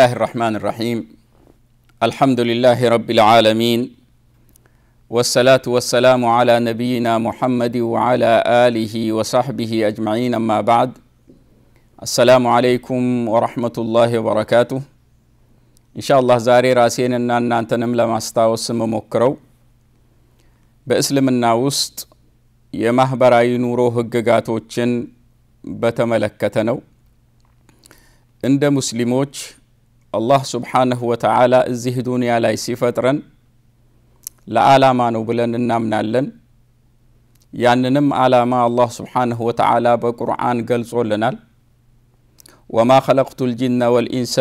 الله الرحمن الرحيم الحمد لله رب العالمين والصلاة والسلام على نبينا محمد وعلى آله وصحبه أجمعين أما بعد السلام عليكم ورحمة الله وبركاته إن شاء الله زاري راسين أن أنت نملا ما استاوسم مكرو በእስልምና ውስጥ የማህበራዊ ኑሮ ህግጋቶችን በተመለከተ بتملكتنو عند مسلموش አላህ ስብሓንሁ ወተዓላ እዚህ ዱንያ ላይ ሲፈጥረን ለዓላማ ነው ብለን እናምናለን ያንንም ዓላማ አላህ ስብሓንሁ ወተዓላ በቁርአን ገልጾልናል ወማ ኸለቅቱ ልጅነ ወልኢንሳ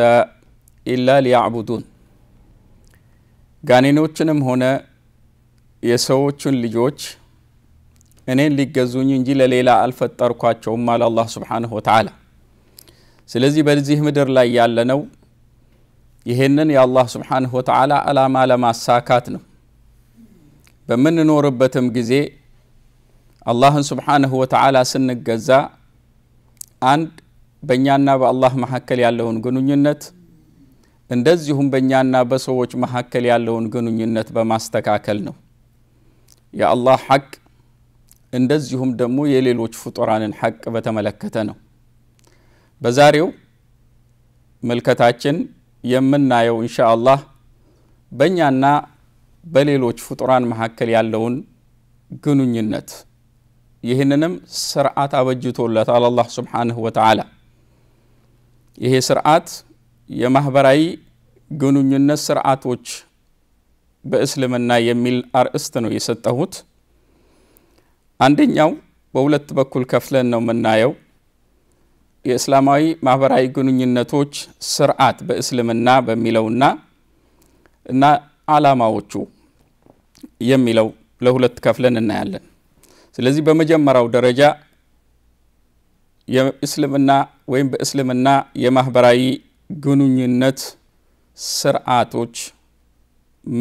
ኢላ ሊያዕቡዱን ጋኔኖችንም ሆነ የሰዎቹን ልጆች እኔን ሊገዙኝ እንጂ ለሌላ አልፈጠርኳቸውም አለ አላህ ስብሓንሁ ወተዓላ ስለዚህ በዚህ ምድር ላይ ያለነው ይሄንን የአላህ ስብሓንሁ ወተዓላ ዓላማ ለማሳካት ነው። በምንኖርበትም ጊዜ አላህን ስብሓንሁ ወተዓላ ስንገዛ አንድ በእኛና በአላህ መካከል ያለውን ግንኙነት እንደዚሁም በእኛና በሰዎች መካከል ያለውን ግንኙነት በማስተካከል ነው። የአላህ ሐቅ እንደዚሁም ደግሞ የሌሎች ፍጡራንን ሐቅ በተመለከተ ነው። በዛሬው ምልከታችን የምናየው ኢንሻአላህ በእኛና በሌሎች ፍጡራን መካከል ያለውን ግንኙነት ይህንንም ስርዓት አበጅቶለታል አላህ ስብሓንሁ ወተዓላ። ይሄ ስርዓት የማህበራዊ ግንኙነት ስርዓቶች በእስልምና የሚል አርእስት ነው የሰጠሁት። አንደኛው በሁለት በኩል ከፍለን ነው የምናየው። የእስላማዊ ማህበራዊ ግንኙነቶች ስርዓት በእስልምና በሚለውና እና አላማዎቹ የሚለው ለሁለት ከፍለን እናያለን። ስለዚህ በመጀመሪያው ደረጃ የእስልምና ወይም በእስልምና የማህበራዊ ግንኙነት ስርዓቶች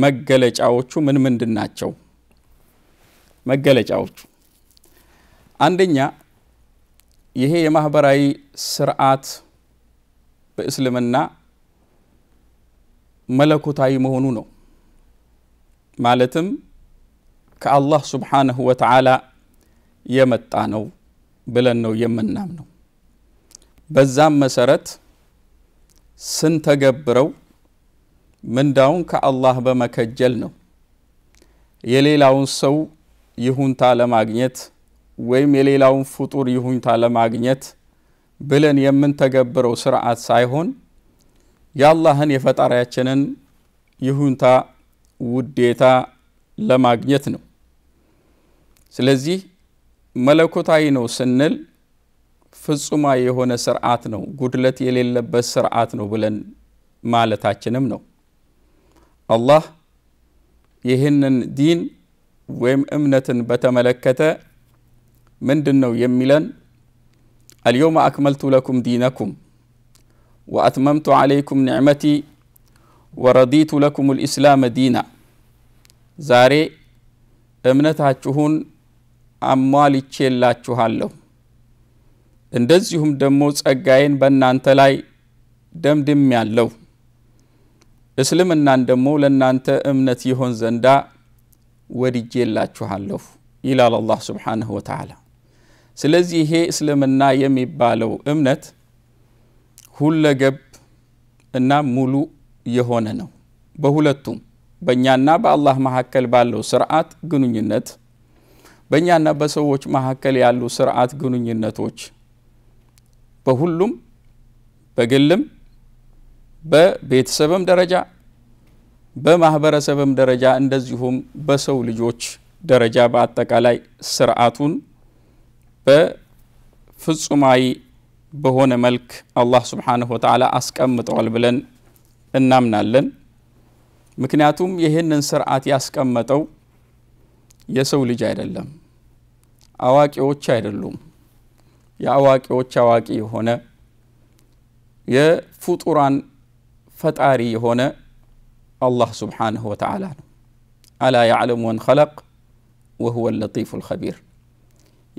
መገለጫዎቹ ምን ምንድን ናቸው? መገለጫዎቹ አንደኛ ይሄ የማህበራዊ ስርዓት በእስልምና መለኮታዊ መሆኑ ነው። ማለትም ከአላህ ሱብሓነሁ ወተዓላ የመጣ ነው ብለን ነው የምናምነው። በዛም መሰረት ስንተገብረው ምንዳውን ከአላህ በመከጀል ነው። የሌላውን ሰው ይሁንታ ለማግኘት ወይም የሌላውን ፍጡር ይሁኝታ ለማግኘት ብለን የምንተገብረው ስርዓት ሳይሆን የአላህን የፈጣሪያችንን ይሁንታ ውዴታ ለማግኘት ነው። ስለዚህ መለኮታዊ ነው ስንል ፍጹማ የሆነ ስርዓት ነው፣ ጉድለት የሌለበት ስርዓት ነው ብለን ማለታችንም ነው። አላህ ይህንን ዲን ወይም እምነትን በተመለከተ من دنو يميلن اليوم أكملت لكم دينكم وأتممت عليكم نعمتي ورضيت لكم الإسلام دينا زاري أمنتها تشهون أموالي تشيلا تشهالو اندزيهم دموز أجاين بنان أنتلاي دم دم يالو اسلم النان دمو لن أنت أمنتي هون زندا ورجيلا تشهالو إلى الله سبحانه وتعالى ስለዚህ ይሄ እስልምና የሚባለው እምነት ሁለገብ እና ሙሉ የሆነ ነው። በሁለቱም በእኛና በአላህ መካከል ባለው ስርዓት ግንኙነት፣ በእኛና በሰዎች መካከል ያሉ ስርዓት ግንኙነቶች በሁሉም በግልም በቤተሰብም ደረጃ በማህበረሰብም ደረጃ እንደዚሁም በሰው ልጆች ደረጃ በአጠቃላይ ስርዓቱን በፍጹማዊ በሆነ መልክ አላህ ስብሓንሁ ወተዓላ አስቀምጠዋል ብለን እናምናለን። ምክንያቱም ይህንን ስርዓት ያስቀመጠው የሰው ልጅ አይደለም፣ አዋቂዎች አይደሉም። የአዋቂዎች አዋቂ የሆነ የፍጡራን ፈጣሪ የሆነ አላህ ስብሓንሁ ወተዓላ ነው። አላ ያዕለሙ መን ኸለቅ ወሁወ ለጢፉ ልኸቢር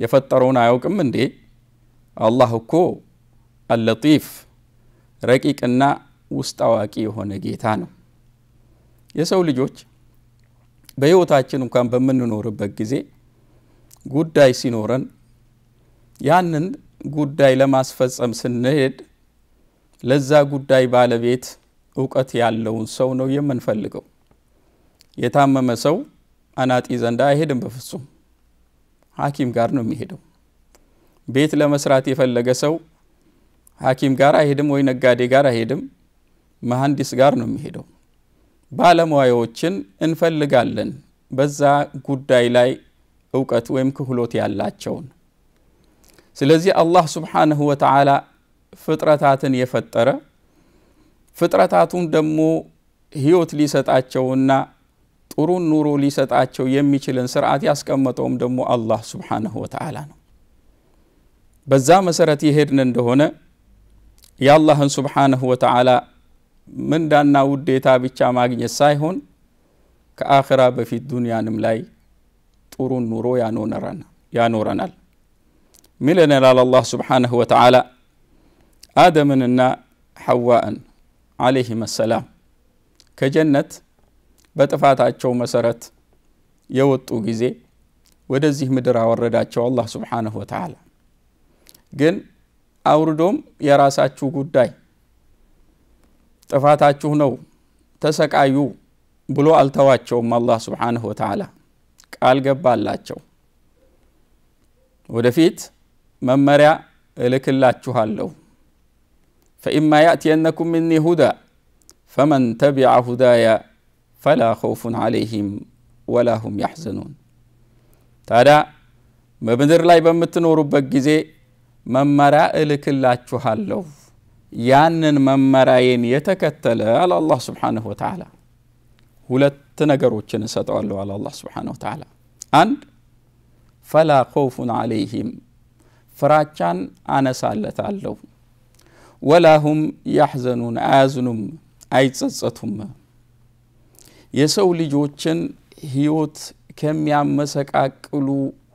የፈጠረውን አያውቅም እንዴ? አላህ እኮ አለጢፍ ረቂቅና ውስጥ አዋቂ የሆነ ጌታ ነው። የሰው ልጆች በሕይወታችን እንኳን በምንኖርበት ጊዜ ጉዳይ ሲኖረን ያንን ጉዳይ ለማስፈጸም ስንሄድ ለዛ ጉዳይ ባለቤት እውቀት ያለውን ሰው ነው የምንፈልገው። የታመመ ሰው አናጢ ዘንድ አይሄድም በፍጹም። ሐኪም ጋር ነው የሚሄደው። ቤት ለመስራት የፈለገ ሰው ሐኪም ጋር አይሄድም ወይ ነጋዴ ጋር አይሄድም፣ መሐንዲስ ጋር ነው የሚሄደው። ባለሙያዎችን እንፈልጋለን፣ በዛ ጉዳይ ላይ እውቀት ወይም ክህሎት ያላቸውን። ስለዚህ አላህ ስብሓንሁ ወተዓላ ፍጥረታትን የፈጠረ ፍጥረታቱን ደግሞ ህይወት ሊሰጣቸውና ጥሩን ኑሮ ሊሰጣቸው የሚችልን ስርዓት ያስቀመጠውም ደግሞ አላህ ስብሓንሁ ወተዓላ ነው። በዛ መሰረት የሄድን እንደሆነ የአላህን ስብሓንሁ ወተዓላ ምንዳና ውዴታ ብቻ ማግኘት ሳይሆን ከአኽራ በፊት ዱንያንም ላይ ጥሩን ኑሮ ያኖረናል። ሚለነላል አላህ ስብሓንሁ ወተዓላ አደምንና ሐዋእን ዓለይሂም ሰላም ከጀነት በጥፋታቸው መሰረት የወጡ ጊዜ ወደዚህ ምድር አወረዳቸው አላህ ስብሓንሁ ወተዓላ። ግን አውርዶም የራሳችሁ ጉዳይ ጥፋታችሁ ነው ተሰቃዩ ብሎ አልተዋቸውም። አላህ ስብሓንሁ ወተዓላ ቃል ገባላቸው። ወደፊት መመሪያ እልክላችኋለሁ። ፈኢማ ያእትየነኩም ምኒ ሁዳ ፈመን ተቢዐ ሁዳያ ፈላኸውፉን خوፍ عليهم ولا هم يحزنون ታዲያ በምድር ላይ በምትኖሩበት ጊዜ መመሪያ እልክላችኋለሁ ያንን መመሪያዬን የተከተለ አለ አላህ ስብሓንሁ ወተዓላ ሁለት ነገሮችን እሰጠዋለሁ አለ አላህ ስብሓንሁ ወተዓላ አንድ ፈላ ኮውፉን አለይህም ፍራቻን አነሳለታለሁ ወላሁም ያሕዘኑን አያዝኑም አይጸጸቱም የሰው ልጆችን ህይወት ከሚያመሰቃቅሉ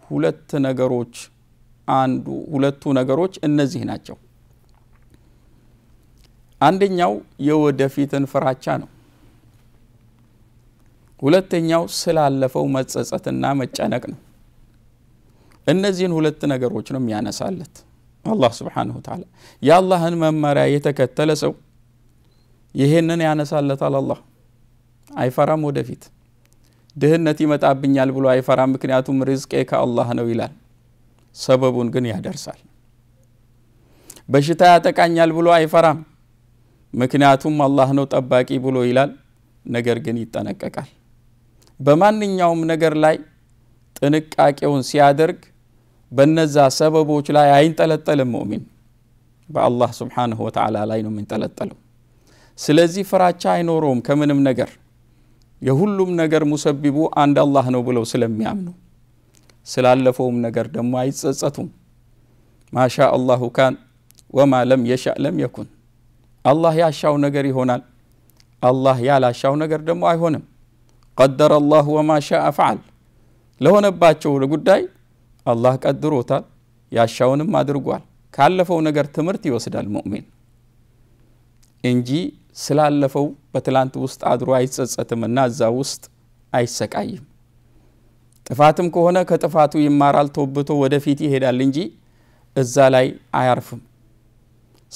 ሁለት ነገሮች አንዱ ሁለቱ ነገሮች እነዚህ ናቸው። አንደኛው የወደፊትን ፍራቻ ነው። ሁለተኛው ስላለፈው መጸጸትና መጨነቅ ነው። እነዚህን ሁለት ነገሮች ነው የሚያነሳለት አላህ ስብሓነሁ ተዓላ። የአላህን መመሪያ የተከተለ ሰው ይህንን ያነሳለታል አላህ አይፈራም። ወደፊት ድህነት ይመጣብኛል ብሎ አይፈራም። ምክንያቱም ሪዝቄ ከአላህ ነው ይላል። ሰበቡን ግን ያደርሳል። በሽታ ያጠቃኛል ብሎ አይፈራም። ምክንያቱም አላህ ነው ጠባቂ ብሎ ይላል። ነገር ግን ይጠነቀቃል። በማንኛውም ነገር ላይ ጥንቃቄውን ሲያደርግ በነዛ ሰበቦች ላይ አይንጠለጠልም። ሙእሚን በአላህ ስብሓንሁ ወተዓላ ላይ ነው የሚንጠለጠለው። ስለዚህ ፍራቻ አይኖረውም ከምንም ነገር የሁሉም ነገር ሙሰቢቡ አንድ አላህ ነው ብለው ስለሚያምኑ ስላለፈውም ነገር ደግሞ አይጸጸቱም ማሻ አላሁ ካን ወማ ለም የሻእ ለም የኩን አላህ ያሻው ነገር ይሆናል አላህ ያላሻው ነገር ደግሞ አይሆንም ቀደረ አላሁ ወማ ሻአ ፈዓል ለሆነባቸው ጉዳይ አላህ ቀድሮታል ያሻውንም አድርጓል ካለፈው ነገር ትምህርት ይወስዳል ሙእሚን እንጂ سلالفو بتلانت وست عدرو عيسا ساتم النازا وست عيساك عيم تفاتم كهونا كتفاتو يمارال توبتو ودفيتي هيدا لنجي الزالاي عيارفم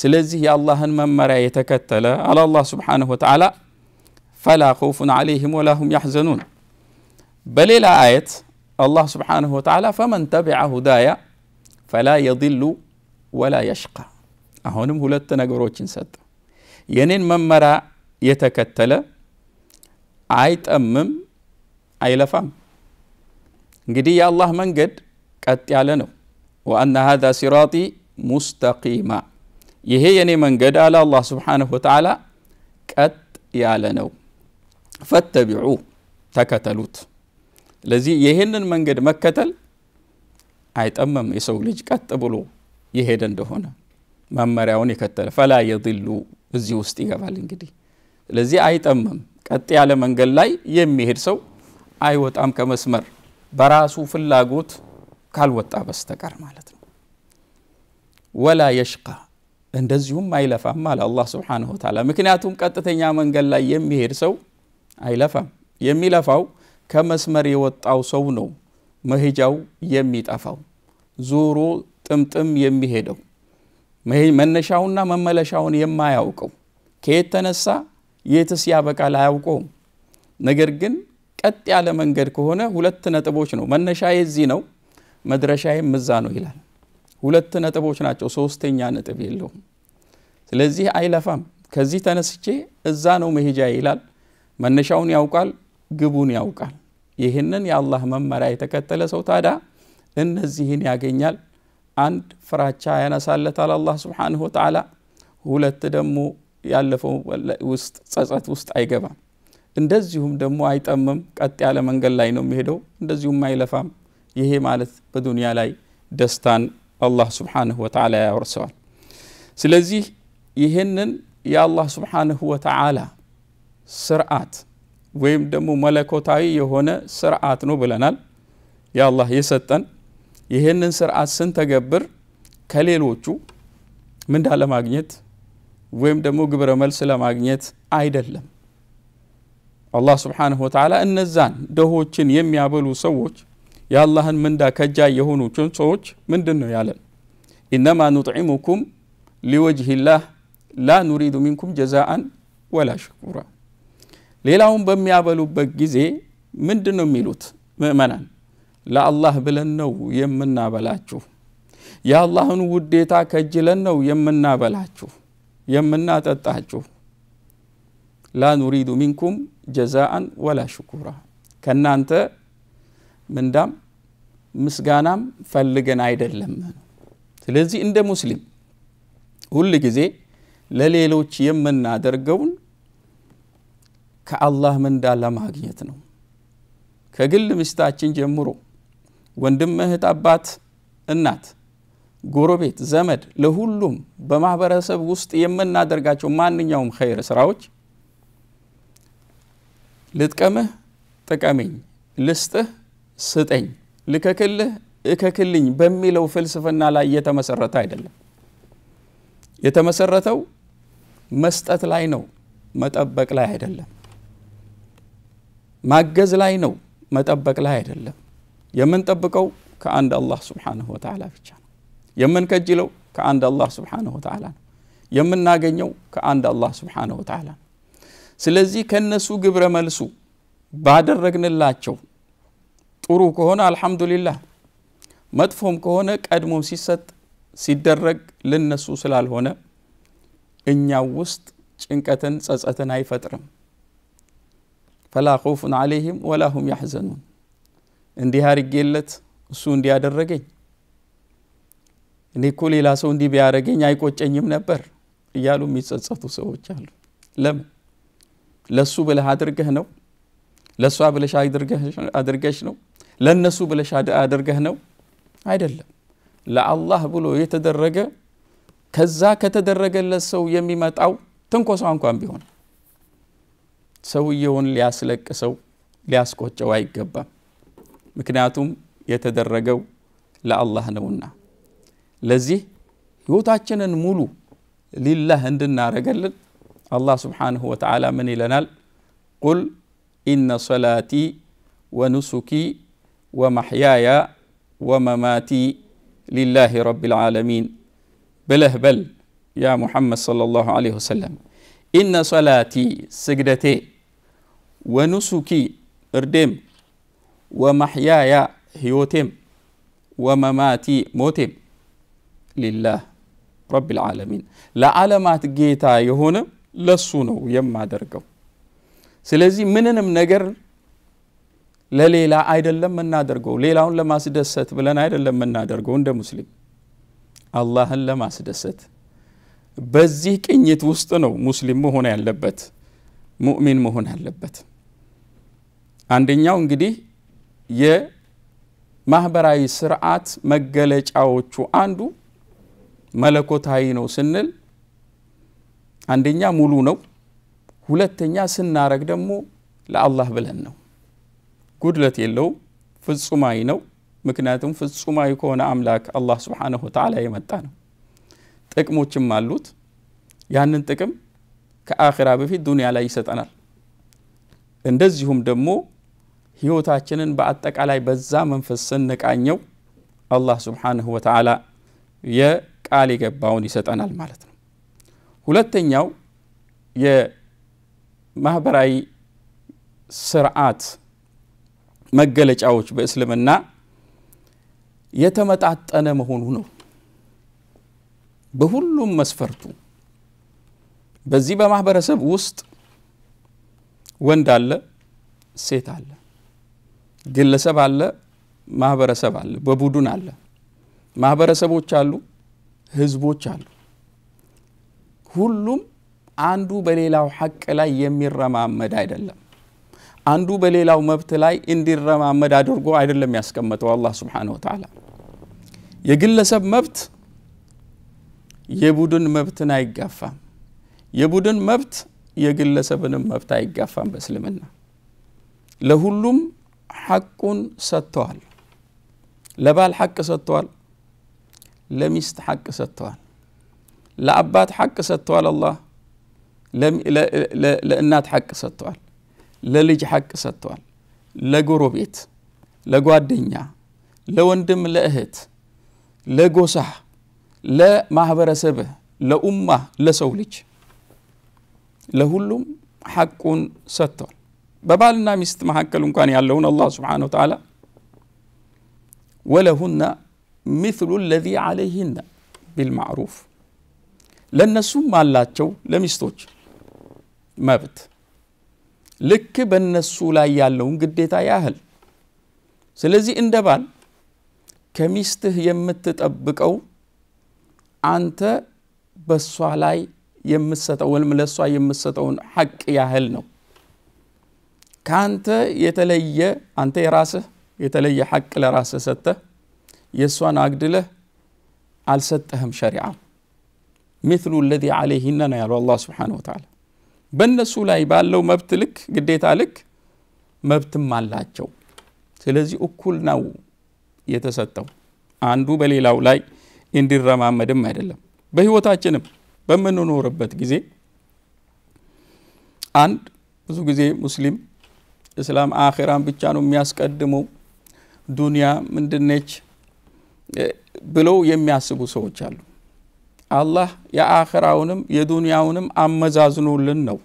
سلزي يا الله هنما مرا يتكتل على الله سبحانه وتعالى فلا خوف عليهم ولا هم يحزنون بل إلى آية الله سبحانه وتعالى فمن تبع هدايا فلا يضل ولا يشقى أهونم هلت نقروتين ستو ينين ممرا يتكتل عيت أمم أي لفام قدي يا الله من قد قد يعلنه وأن هذا صراطي مستقيما يهي يني من قد على الله سبحانه وتعالى قد يعلنه فاتبعوا تكتلوت لذي يهنن من قد مكتل عيت أمم يسولج قد تبلو يهدن دهنا ممرا يكتل فلا يضلوا እዚህ ውስጥ ይገባል። እንግዲህ ስለዚህ አይጠምም። ቀጥ ያለ መንገድ ላይ የሚሄድ ሰው አይወጣም ከመስመር በራሱ ፍላጎት ካልወጣ በስተቀር ማለት ነው። ወላ የሽቃ እንደዚሁም አይለፋም አለ አላህ ስብሓነሁ ወተዓላ። ምክንያቱም ቀጥተኛ መንገድ ላይ የሚሄድ ሰው አይለፋም። የሚለፋው ከመስመር የወጣው ሰው ነው መሄጃው የሚጠፋው ዞሮ ጥምጥም የሚሄደው መነሻውና መመለሻውን የማያውቀው ከየት ተነሳ የትስ ያበቃል አያውቀውም። ነገር ግን ቀጥ ያለ መንገድ ከሆነ ሁለት ነጥቦች ነው። መነሻዬ የዚህ ነው፣ መድረሻዬም እዛ ነው ይላል። ሁለት ነጥቦች ናቸው፣ ሶስተኛ ነጥብ የለውም። ስለዚህ አይለፋም። ከዚህ ተነስቼ እዛ ነው መሄጃ ይላል። መነሻውን ያውቃል፣ ግቡን ያውቃል። ይህንን የአላህ መመሪያ የተከተለ ሰው ታዲያ እነዚህን ያገኛል። አንድ ፍራቻ ያነሳለታል አላህ ስብሓንሁ ወተዓላ ሁለት ደግሞ ያለፈው ውስጥ ጸጸት ውስጥ አይገባም እንደዚሁም ደግሞ አይጠምም ቀጥ ያለ መንገድ ላይ ነው የሚሄደው እንደዚሁም አይለፋም ይሄ ማለት በዱንያ ላይ ደስታን አላህ ስብሓንሁ ወተዓላ ያወርሰዋል ስለዚህ ይህንን የአላህ ስብሓንሁ ወተዓላ ስርዓት ወይም ደግሞ መለኮታዊ የሆነ ስርዓት ነው ብለናል የአላህ የሰጠን ይህንን ስርዓት ስንተገብር ከሌሎቹ ምንዳ ለማግኘት ወይም ደግሞ ግብረ መልስ ለማግኘት አይደለም አላህ ስብሓንሁ ወተላ እነዛን ደሆችን የሚያበሉ ሰዎች የአላህን ምንዳ ከጃ የሆኑችን ሰዎች ምንድን ነው ያለን ኢነማ ኑጥዒሙኩም ሊወጅህላህ ላ ኑሪዱ ሚንኩም ጀዛአን ወላ ሽኩራ ሌላውን በሚያበሉበት ጊዜ ምንድን ነው የሚሉት ምእመናን ለአላህ ብለን ነው የምናበላችሁ የአላህን ውዴታ ከጅለን ነው የምናበላችሁ የምናጠጣችሁ ላ ኑሪዱ ሚንኩም ጀዛአን ወላ ሽኩራ ከእናንተ ምንዳም ምስጋናም ፈልገን አይደለም ስለዚህ እንደ ሙስሊም ሁል ጊዜ ለሌሎች የምናደርገውን ከአላህ ምንዳ ለማግኘት ነው ከግል ምስታችን ጀምሮ ወንድም፣ እህት፣ አባት፣ እናት፣ ጎረቤት፣ ዘመድ ለሁሉም በማህበረሰብ ውስጥ የምናደርጋቸው ማንኛውም ኸይር ስራዎች ልጥቀምህ ጥቀመኝ፣ ልስጥህ ስጠኝ፣ ልከክልህ እከክልኝ በሚለው ፍልስፍና ላይ የተመሰረተ አይደለም። የተመሰረተው መስጠት ላይ ነው፣ መጠበቅ ላይ አይደለም። ማገዝ ላይ ነው፣ መጠበቅ ላይ አይደለም። የምንጠብቀው ከአንድ አላህ ስብሓንሁ ወተዓላ ብቻ ነው የምንከጅለው ከአንድ አላህ ስብሓንሁ ወተዓላ ነው የምናገኘው ከአንድ አላህ ስብሓንሁ ወተዓላ ነው ስለዚህ ከእነሱ ግብረ መልሱ ባደረግንላቸው ጥሩ ከሆነ አልሐምዱሊላህ መጥፎም ከሆነ ቀድሞም ሲሰጥ ሲደረግ ልነሱ ስላልሆነ እኛው ውስጥ ጭንቀትን ጸጸትን አይፈጥርም ፈላ خوፍ عليهم ولا هم يحزنون እንዲህ አርጌለት እሱ እንዲያደረገኝ እኔ እኮ ሌላ ሰው እንዲህ ቢያደረገኝ አይቆጨኝም ነበር እያሉ የሚጸጸቱ ሰዎች አሉ። ለምን ለሱ ብለህ አድርገህ ነው? ለእሷ ብለሽ አድርገሽ ነው? ለእነሱ ብለሽ አድርገህ ነው? አይደለም። ለአላህ ብሎ የተደረገ ከዛ ከተደረገለት ሰው የሚመጣው ትንኮሳ እንኳን ቢሆን ሰውየውን ሊያስለቅሰው ሊያስቆጨው አይገባም። مكناتم يتدرجو لا الله نونا لذي يوتاچن مولو لله عندنا رجلن الله سبحانه وتعالى من لنال قل إن صلاتي ونسكي ومحياي ومماتي لله رب العالمين بله بل يا محمد صلى الله عليه وسلم إن صلاتي سجدتي ونسكي إردمك ወማሕያያ ህይወቴም ወመማቲ ሞቴም ሊላህ ረቢል ዓለሚን ለዓለማት ጌታ የሆነ ለሱ ነው የማደርገው። ስለዚህ ምንንም ነገር ለሌላ አይደለም የምናደርገው። ሌላውን ለማስደሰት ብለን አይደለም የምናደርገው እንደ ሙስሊም አላህን ለማስደሰት። በዚህ ቅኝት ውስጥ ነው ሙስሊም መሆን ያለበት፣ ሙእሚን መሆን ያለበት። አንደኛው እንግዲህ የማህበራዊ ስርዓት መገለጫዎቹ አንዱ መለኮታዊ ነው ስንል አንደኛ ሙሉ ነው፣ ሁለተኛ ስናረግ ደግሞ ለአላህ ብለን ነው። ጉድለት የለውም፣ ፍጹማዊ ነው። ምክንያቱም ፍጹማዊ ከሆነ አምላክ አላህ ስብሓነሁ ወተዓላ የመጣ ነው። ጥቅሞችም አሉት። ያንን ጥቅም ከአኺራ በፊት ዱንያ ላይ ይሰጠናል። እንደዚሁም ደግሞ ህይወታችንን በአጠቃላይ በዛ መንፈስ ስንቃኘው አላህ ስብሓንሁ ወተዓላ የቃል የገባውን ይሰጠናል ማለት ነው። ሁለተኛው የማህበራዊ ስርዓት መገለጫዎች በእስልምና የተመጣጠነ መሆኑ ነው። በሁሉም መስፈርቱ በዚህ በማህበረሰብ ውስጥ ወንድ አለ፣ ሴት አለ፣ ግለሰብ አለ፣ ማህበረሰብ አለ፣ በቡድን አለ፣ ማህበረሰቦች አሉ፣ ህዝቦች አሉ። ሁሉም አንዱ በሌላው ሐቅ ላይ የሚረማመድ አይደለም። አንዱ በሌላው መብት ላይ እንዲረማመድ አድርጎ አይደለም ያስቀመጠው አላህ ስብሓነ ወተዓላ። የግለሰብ መብት የቡድን መብትን አይጋፋም። የቡድን መብት የግለሰብንም መብት አይጋፋም። በእስልምና ለሁሉም ሐቁን ሰጥተዋል ለባል ሐቅ ሰጥተዋል ለሚስት ሐቅ ሰጥተዋል ለአባት ሐቅ ሰጥተዋል አላህ ለእናት ሐቅ ሰጥተዋል ለልጅ ሐቅ ሰጥተዋል ቤት ለጓደኛ ለወንድም ለእህት ለጎሳህ ለማህበረሰብህ ለኡማ ለሰው ልጅ ለሁሉም ሐቁን ሰጥተዋል በባልና ሚስት መካከል እንኳን ያለውን አላህ ስብሓን ወተላ ወለሁና ሚስሉ ለዚ አለይህነ ቢልማዕሩፍ ለእነሱም አላቸው ለሚስቶች መብት ልክ በእነሱ ላይ ያለውን ግዴታ ያህል ስለዚህ እንደ ባል ከሚስትህ የምትጠብቀው አንተ በእሷ ላይ የምሰጠው ወይም ለእሷ የምትሰጠውን ሐቅ ያህል ነው ከአንተ የተለየ አንተ የራስህ የተለየ ሐቅ ለራስህ ሰጥተህ የእሷን አግድለህ አልሰጠህም ሸሪዓ ሚትሉ ለዚ ዓለይህነ ነው ያለው አላህ ስብሓን ወተዓላ በእነሱ ላይ ባለው መብት ልክ ግዴታ ልክ መብትም አላቸው ስለዚህ እኩል ነው የተሰጠው አንዱ በሌላው ላይ እንዲረማመድም አይደለም በህይወታችንም በምንኖርበት ጊዜ አንድ ብዙ ጊዜ ሙስሊም እስላም አኼራን ብቻ ነው የሚያስቀድመው ዱንያ ምንድነች ብለው የሚያስቡ ሰዎች አሉ። አላህ የአኼራውንም የዱንያውንም አመዛዝኖልን ነው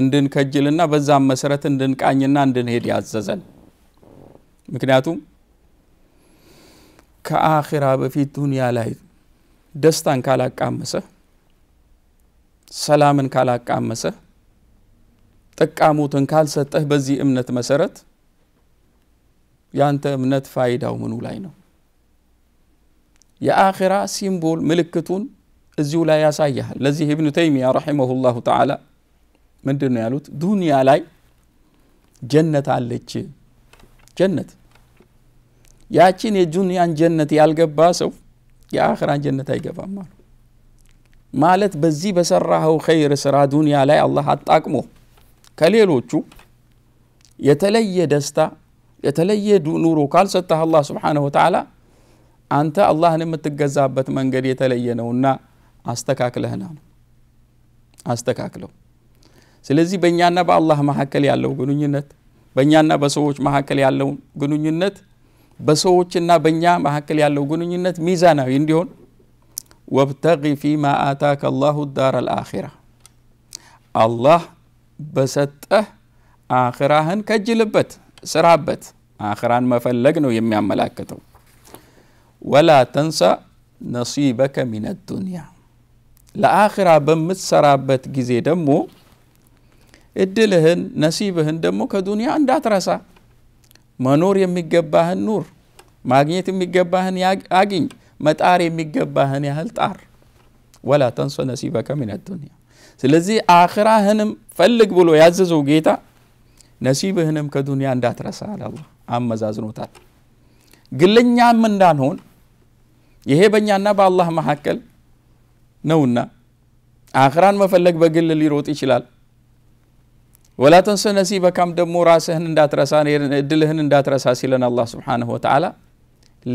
እንድንከጅልና በዛም መሰረት እንድንቃኝና እንድንሄድ ያዘዘን። ምክንያቱም ከአኼራ በፊት ዱንያ ላይ ደስታን ካላቃመሰ፣ ሰላምን ካላቃመሰ ጠቃሙትን ካልሰጠህ በዚህ እምነት መሰረት ያንተ እምነት ፋይዳው ምኑ ላይ ነው? የአኺራ ሲምቦል ምልክቱን እዚሁ ላይ ያሳያል። ለዚህ ኢብኑ ተይሚያ ረሒመሁላሁ ተዓላ ምንድን ነው ያሉት? ዱንያ ላይ ጀነት አለች። ጀነት ያቺን የዱንያን ጀነት ያልገባ ሰው የአኺራን ጀነት አይገባም አሉ። ማለት በዚህ በሰራኸው ኸይር ስራ ዱንያ ላይ አላህ አጣቅሞ ከሌሎቹ የተለየ ደስታ የተለየ ኑሮ ካልሰጠህ አላ ስብሓነሁ ወተዓላ አንተ አላህን የምትገዛበት መንገድ የተለየ ነውና አስተካክለህና ነው አስተካክለው ስለዚህ በእኛና በአላህ መካከል ያለው ግንኙነት በእኛና በሰዎች መካከል ያለው ግንኙነት በሰዎችና በእኛ መካከል ያለው ግንኙነት ሚዛናዊ እንዲሆን ወብተጊ ፊማ አታከ አላሁ ዳር አልአኺራ አላህ በሰጠህ አኽራህን ከጅልበት፣ ስራበት። አኽራን መፈለግ ነው የሚያመላክተው። ወላ ተንሳ ነሲበከ ሚነ ዱንያ ለአኽራ በምትሰራበት ጊዜ ደግሞ እድልህን ነሲብህን ደግሞ ከዱንያ እንዳትረሳ። መኖር የሚገባህን ኑር፣ ማግኘት የሚገባህን አግኝ፣ መጣር የሚገባህን ያህል ጣር። ወላ ተንሶ ነሲበከ ሚነ ዱንያ ስለዚህ አኽራህንም ፈልግ ብሎ ያዘዘው ጌታ ነሲብህንም ከዱንያ እንዳትረሳ አለ አመዛዝኖታል። ግለኛም እንዳንሆን ይሄ በእኛና በአላህ መካከል ነውና አኽራን መፈለግ በግል ሊሮጥ ይችላል። ወላ ተንሰ ነሲበካም ደግሞ ራስህን እንዳትረሳ እድልህን እንዳትረሳ ሲለን አላህ ስብሓነሁ ወተዓላ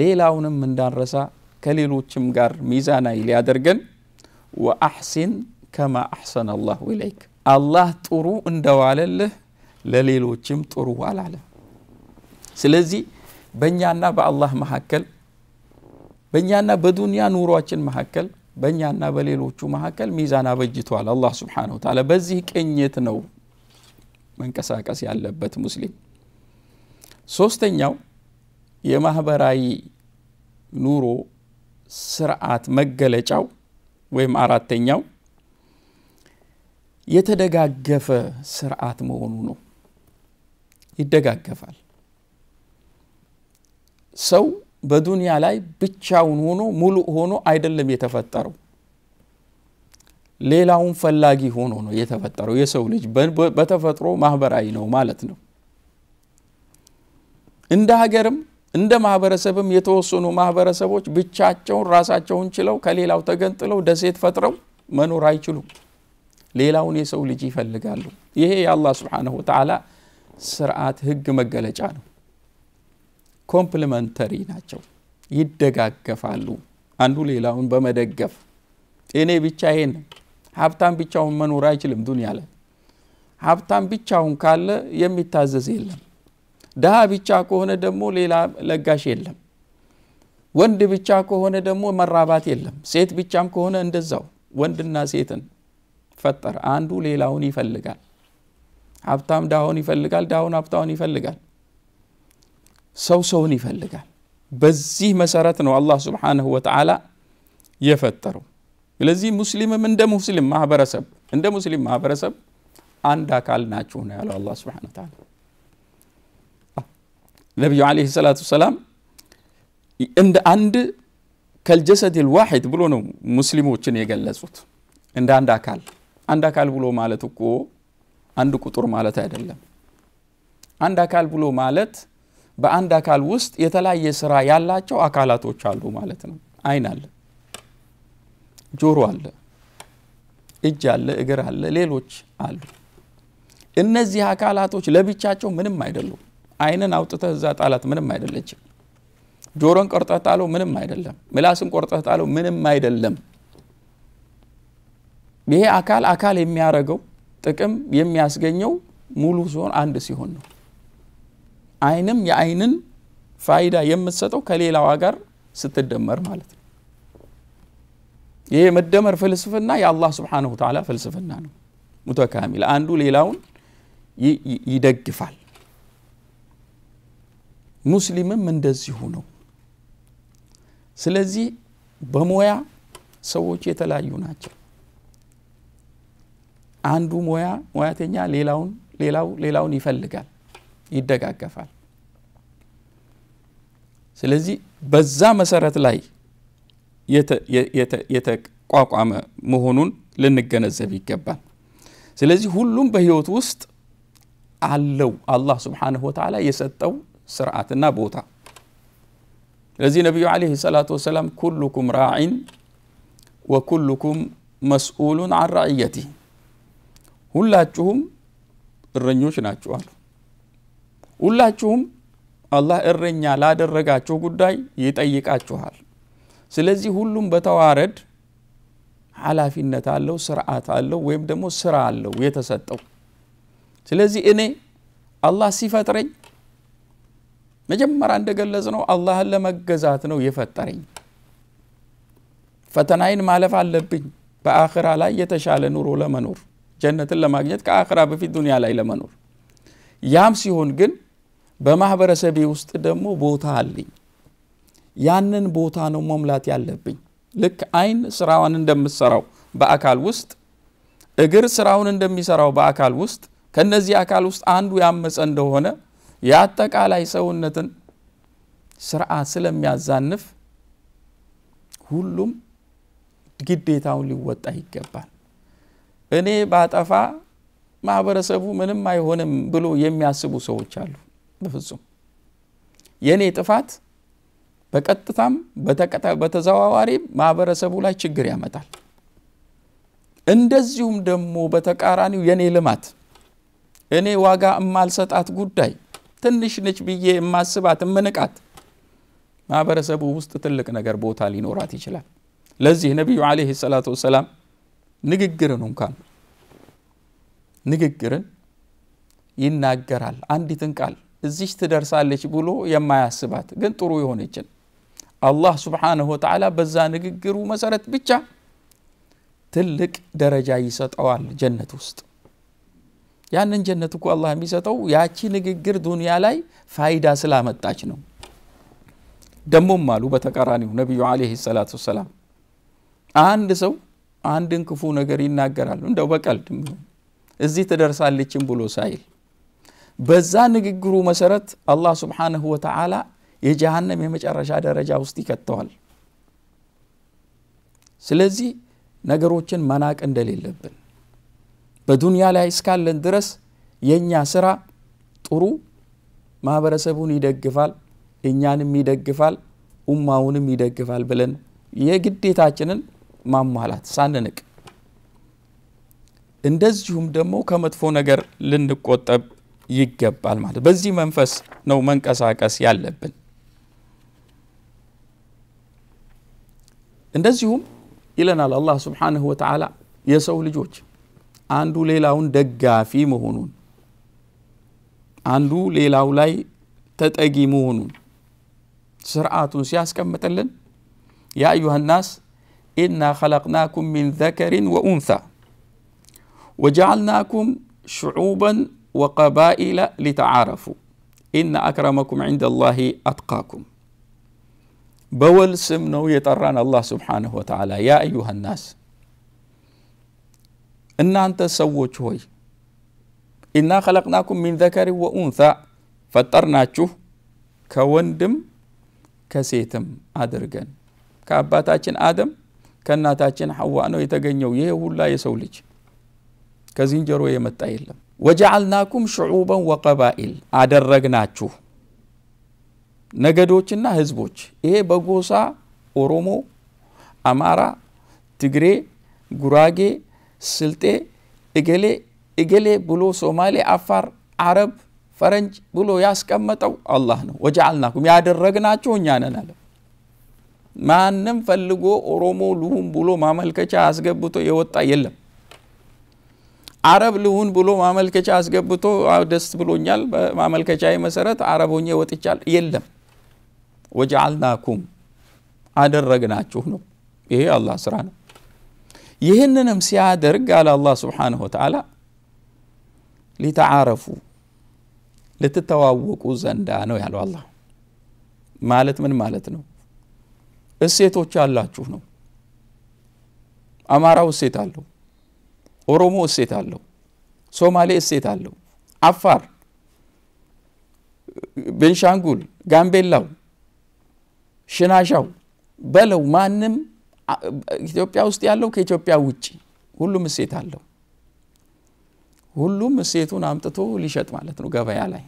ሌላውንም እንዳንረሳ ከሌሎችም ጋር ሚዛናዊ ሊያደርገን ወአሕሲን ከማ አሕሰነ አላሁ ኢለይክ አላህ ጥሩ እንደዋለልህ ለሌሎችም ጥሩ ዋላለ ስለዚህ በእኛና በአላህ መካከል በእኛና በዱንያ ኑሯችን መካከል በእኛና በሌሎቹ መካከል ሚዛን አበጅተዋል አላህ ስብሓነሁ ወተዓላ በዚህ ቅኝት ነው መንቀሳቀስ ያለበት ሙስሊም ሶስተኛው የማህበራዊ ኑሮ ስርዓት መገለጫው ወይም አራተኛው የተደጋገፈ ስርዓት መሆኑ ነው። ይደጋገፋል። ሰው በዱንያ ላይ ብቻውን ሆኖ ሙሉ ሆኖ አይደለም የተፈጠረው። ሌላውን ፈላጊ ሆኖ ነው የተፈጠረው። የሰው ልጅ በተፈጥሮ ማህበራዊ ነው ማለት ነው። እንደ ሀገርም እንደ ማህበረሰብም የተወሰኑ ማህበረሰቦች ብቻቸውን ራሳቸውን ችለው ከሌላው ተገንጥለው ደሴት ፈጥረው መኖር አይችሉም። ሌላውን የሰው ልጅ ይፈልጋሉ ይሄ የአላህ ስብሓንሁ ወተዓላ ስርዓት ህግ መገለጫ ነው ኮምፕሊመንተሪ ናቸው ይደጋገፋሉ አንዱ ሌላውን በመደገፍ እኔ ብቻ ይሄን ሀብታም ብቻውን መኖር አይችልም ዱንያ ላይ ሀብታም ብቻውን ካለ የሚታዘዝ የለም ድሃ ብቻ ከሆነ ደግሞ ሌላ ለጋሽ የለም ወንድ ብቻ ከሆነ ደግሞ መራባት የለም ሴት ብቻም ከሆነ እንደዛው ወንድና ሴትን ፈጠረ። አንዱ ሌላውን ይፈልጋል። ሀብታም ዳሁን ይፈልጋል፣ ዳሁን ሀብታውን ይፈልጋል፣ ሰው ሰውን ይፈልጋል። በዚህ መሰረት ነው አላህ ስብሓንሁ ወተላ የፈጠረው። ስለዚህ ሙስሊምም እንደ ሙስሊም ማህበረሰብ እንደ ሙስሊም ማህበረሰብ አንድ አካል ናችሁ ነው ያለው አላ ስብን ታላ ነቢዩ ዓለይሂ ሰላት ሰላም እንደ አንድ ከልጀሰድ ልዋሒድ ብሎ ነው ሙስሊሞችን የገለጹት እንደ አንድ አካል አንድ አካል ብሎ ማለት እኮ አንድ ቁጥር ማለት አይደለም። አንድ አካል ብሎ ማለት በአንድ አካል ውስጥ የተለያየ ስራ ያላቸው አካላቶች አሉ ማለት ነው። አይን አለ፣ ጆሮ አለ፣ እጅ አለ፣ እግር አለ፣ ሌሎች አሉ። እነዚህ አካላቶች ለብቻቸው ምንም አይደሉም። አይንን አውጥተህ እዛ ጣላት ምንም አይደለችም። ጆሮን ቆርጠህ ጣለው ምንም አይደለም። ምላስን ቆርጠህ ጣለው ምንም አይደለም። ይሄ አካል አካል የሚያረገው ጥቅም የሚያስገኘው ሙሉ ሲሆን አንድ ሲሆን ነው። አይንም የአይንን ፋይዳ የምትሰጠው ከሌላዋ ጋር ስትደመር ማለት ነው። ይህ የመደመር ፍልስፍና የአላህ ስብሓነሁ ተላ ፍልስፍና ነው። ሙተካሚል አንዱ ሌላውን ይደግፋል። ሙስሊምም እንደዚሁ ነው። ስለዚህ በሙያ ሰዎች የተለያዩ ናቸው። አንዱ ሙያ ሙያተኛ ሌላውን ሌላው ሌላውን ይፈልጋል፣ ይደጋገፋል። ስለዚህ በዛ መሰረት ላይ የተቋቋመ መሆኑን ልንገነዘብ ይገባል። ስለዚህ ሁሉም በህይወት ውስጥ አለው አላህ ስብሓንሁ ወተላ የሰጠው ስርዓትና ቦታ። ስለዚህ ነቢዩ ዓለይሂ ሰላት ወሰላም ኩሉኩም ራዒን ወኩሉኩም መስኡሉን አን ራዕየቲህ ሁላችሁም እረኞች ናችሁ አሉ ሁላችሁም አላህ እረኛ ላደረጋቸው ጉዳይ ይጠይቃችኋል ስለዚህ ሁሉም በተዋረድ ኃላፊነት አለው ስርዓት አለው ወይም ደግሞ ስራ አለው የተሰጠው ስለዚህ እኔ አላህ ሲፈጥረኝ መጀመሪያ እንደገለጽ ነው አላህን ለመገዛት ነው የፈጠረኝ ፈተናይን ማለፍ አለብኝ በአኽራ ላይ የተሻለ ኑሮ ለመኖር ጀነትን ለማግኘት ከአክራ በፊት ዱንያ ላይ ለመኖር ያም ሲሆን ግን በማህበረሰቤ ውስጥ ደግሞ ቦታ አለኝ ያንን ቦታ ነው መሙላት ያለብኝ ልክ አይን ስራዋን እንደምትሰራው በአካል ውስጥ እግር ስራውን እንደሚሰራው በአካል ውስጥ ከነዚህ አካል ውስጥ አንዱ ያመፀ እንደሆነ የአጠቃላይ ሰውነትን ስርዓት ስለሚያዛንፍ ሁሉም ግዴታውን ሊወጣ ይገባል እኔ ባጠፋ ማህበረሰቡ ምንም አይሆንም ብሎ የሚያስቡ ሰዎች አሉ። በፍጹም የእኔ ጥፋት በቀጥታም በተዘዋዋሪም ማህበረሰቡ ላይ ችግር ያመጣል። እንደዚሁም ደግሞ በተቃራኒው የእኔ ልማት እኔ ዋጋ እማልሰጣት ጉዳይ ትንሽ ነች ብዬ የማስባት እምንቃት ማህበረሰቡ ውስጥ ትልቅ ነገር ቦታ ሊኖራት ይችላል። ለዚህ ነቢዩ ዓለይሂ ሰላቱ ወሰላም ንግግርን እንኳን ንግግርን ይናገራል። አንዲትን ቃል እዚች ትደርሳለች ብሎ የማያስባት ግን ጥሩ የሆነችን አላህ ስብሓንሁ ወተዓላ በዛ ንግግሩ መሰረት ብቻ ትልቅ ደረጃ ይሰጠዋል ጀነት ውስጥ። ያንን ጀነት እኮ አላህ የሚሰጠው ያቺ ንግግር ዱንያ ላይ ፋይዳ ስላመጣች ነው። ደሞም አሉ በተቃራኒው ነቢዩ ዓለይሂ ሰላቱ ወሰላም አንድ ሰው አንድን ክፉ ነገር ይናገራሉ እንደው በቀልድ እዚህ ትደርሳለችም ብሎ ሳይል በዛ ንግግሩ መሰረት አላህ ስብሓንሁ ወተዓላ የጀሃነም የመጨረሻ ደረጃ ውስጥ ይከተዋል ስለዚህ ነገሮችን መናቅ እንደሌለብን በዱንያ ላይ እስካለን ድረስ የእኛ ስራ ጥሩ ማህበረሰቡን ይደግፋል እኛንም ይደግፋል ኡማውንም ይደግፋል ብለን የግዴታችንን ማሟላት ሳንንቅ፣ እንደዚሁም ደግሞ ከመጥፎ ነገር ልንቆጠብ ይገባል ማለት በዚህ መንፈስ ነው መንቀሳቀስ ያለብን። እንደዚሁም ይለናል አላህ ስብሓንሁ ወተላ የሰው ልጆች አንዱ ሌላውን ደጋፊ መሆኑን አንዱ ሌላው ላይ ተጠጊ መሆኑን ስርዓቱን ሲያስቀምጥልን ያ አዩሃ ናስ إنا خلقناكم من ذكر وأنثى وجعلناكم شعوبا وقبائل لتعارفوا إن أكرمكم عند الله أتقاكم بول سمنو يطران الله سبحانه وتعالى يا أيها الناس إن أنت سووش هوي إنا خلقناكم من ذكر وأنثى فطرناችሁ كوندم كسيتم አድርገን ከአባታችን آدم ከእናታችን ሐዋ ነው የተገኘው ይሄ ሁላ የሰው ልጅ ከዝንጀሮ የመጣ የለም ወጀዓልናኩም ሽዑበን ወቀባኢል አደረግናችሁ ነገዶችና ህዝቦች ይሄ በጎሳ ኦሮሞ አማራ ትግሬ ጉራጌ ስልጤ እገሌ እገሌ ብሎ ሶማሌ አፋር አረብ ፈረንጅ ብሎ ያስቀመጠው አላህ ነው ወጀዓልናኩም ያደረግናችሁ እኛ ነን አለ ማንም ፈልጎ ኦሮሞ ልሁን ብሎ ማመልከቻ አስገብቶ የወጣ የለም። አረብ ልሁን ብሎ ማመልከቻ አስገብቶ ደስ ብሎኛል፣ በማመልከቻ መሰረት አረብ ሆኜ ወጥቻል የለም። ወጃአልናኩም አደረግናችሁ ነው። ይሄ አላህ ስራ ነው። ይህንንም ሲያደርግ አለ አላህ ስብሓነሁ ወተዓላ ሊተዓረፉ ልትተዋወቁ ዘንዳ ነው ያለው አላህ። ማለት ምን ማለት ነው? እሴቶች ያላችሁ ነው። አማራው እሴት አለው፣ ኦሮሞ እሴት አለው፣ ሶማሌ እሴት አለው፣ አፋር፣ ቤንሻንጉል፣ ጋምቤላው፣ ሽናሻው በለው ማንም ኢትዮጵያ ውስጥ ያለው ከኢትዮጵያ ውጭ ሁሉም እሴት አለው። ሁሉም እሴቱን አምጥቶ ሊሸጥ ማለት ነው ገበያ ላይ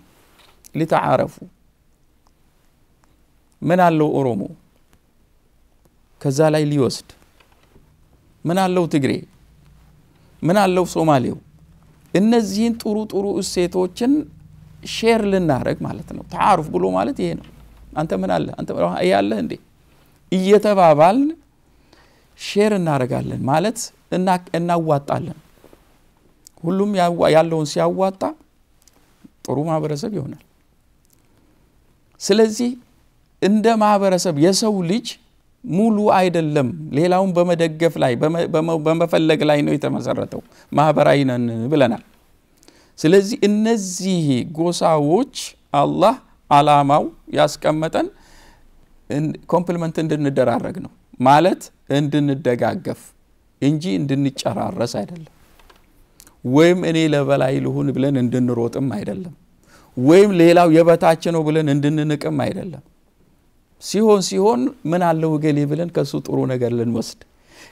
ሊተዓረፉ ምን አለው ኦሮሞ ከዛ ላይ ሊወስድ ምን አለው ትግሬ ምን አለው ሶማሌው እነዚህን ጥሩ ጥሩ እሴቶችን ሼር ልናረግ ማለት ነው ተዓሩፍ ብሎ ማለት ይሄ ነው አንተ ምን አለ አንተ ያለህ እንዴ እየተባባልን ሼር እናረጋለን ማለት እናዋጣለን ሁሉም ያለውን ሲያዋጣ ጥሩ ማህበረሰብ ይሆናል ስለዚህ እንደ ማህበረሰብ የሰው ልጅ ሙሉ አይደለም። ሌላውን በመደገፍ ላይ በመፈለግ ላይ ነው የተመሰረተው። ማህበራዊ ነን ብለናል። ስለዚህ እነዚህ ጎሳዎች አላህ አላማው ያስቀመጠን ኮምፕሊመንት እንድንደራረግ ነው ማለት እንድንደጋገፍ እንጂ እንድንጨራረስ አይደለም። ወይም እኔ ለበላይ ልሁን ብለን እንድንሮጥም አይደለም። ወይም ሌላው የበታች ነው ብለን እንድንንቅም አይደለም። ሲሆን ሲሆን ምን አለው እገሌ ብለን ከእሱ ጥሩ ነገር ልንወስድ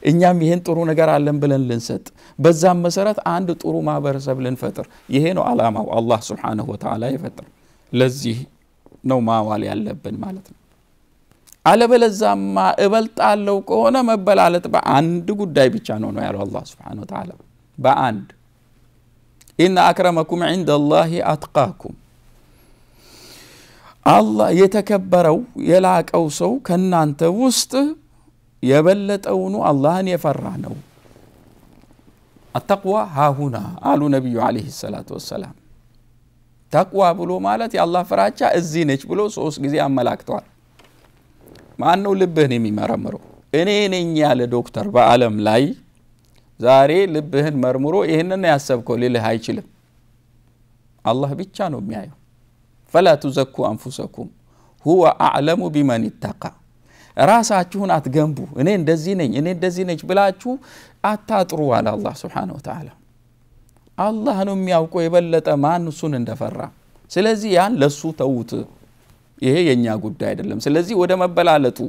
እኛም ይህን ጥሩ ነገር አለን ብለን ልንሰጥ በዛም መሰረት አንድ ጥሩ ማህበረሰብ ልንፈጥር ይሄ ነው አላማው አላህ ስብሓንሁ ወተዓላ ይፈጥር ለዚህ ነው ማዋል ያለብን ማለት ነው አለበለዛማ እበልጣለው ከሆነ መበላለጥ በአንድ ጉዳይ ብቻ ነው ነው ያለው አላህ ስብሓን ወተዓላ በአንድ ኢነ አክረመኩም ዒንደ አላህ አትቃኩም አላህ የተከበረው የላቀው ሰው ከእናንተ ውስጥ የበለጠውኑ አላህን የፈራ ነው አተቅዋ ሃሁና አሉ ነቢዩ አለይሂ ሰላቱ ወሰላም ተቅዋ ብሎ ማለት የአላህ ፍራቻ እዚህ ነች ብሎ ሶስት ጊዜ አመላክተዋል ማን ነው ልብህን የሚመረምረው እኔ ነኝ ያለ ዶክተር በአለም ላይ ዛሬ ልብህን መርምሮ ይህንን ያሰብከው ሊልህ አይችልም አላህ ብቻ ነው የሚያየው ፈላ ቱዘኩ አንፉሰኩም ሁወ አዕለሙ ቢመን ይተቃ ራሳችሁን አትገንቡ እኔ እንደዚህ ነኝ እኔ እንደዚህ ነች ብላችሁ አታጥሩ አለ አላህ ስብሓን ወተዓላ አላህ ነው የሚያውቀው የበለጠ ማን እሱን እንደፈራ ስለዚህ ያን ለሱ ተዉት ይሄ የእኛ ጉዳይ አይደለም ስለዚህ ወደ መበላለጡ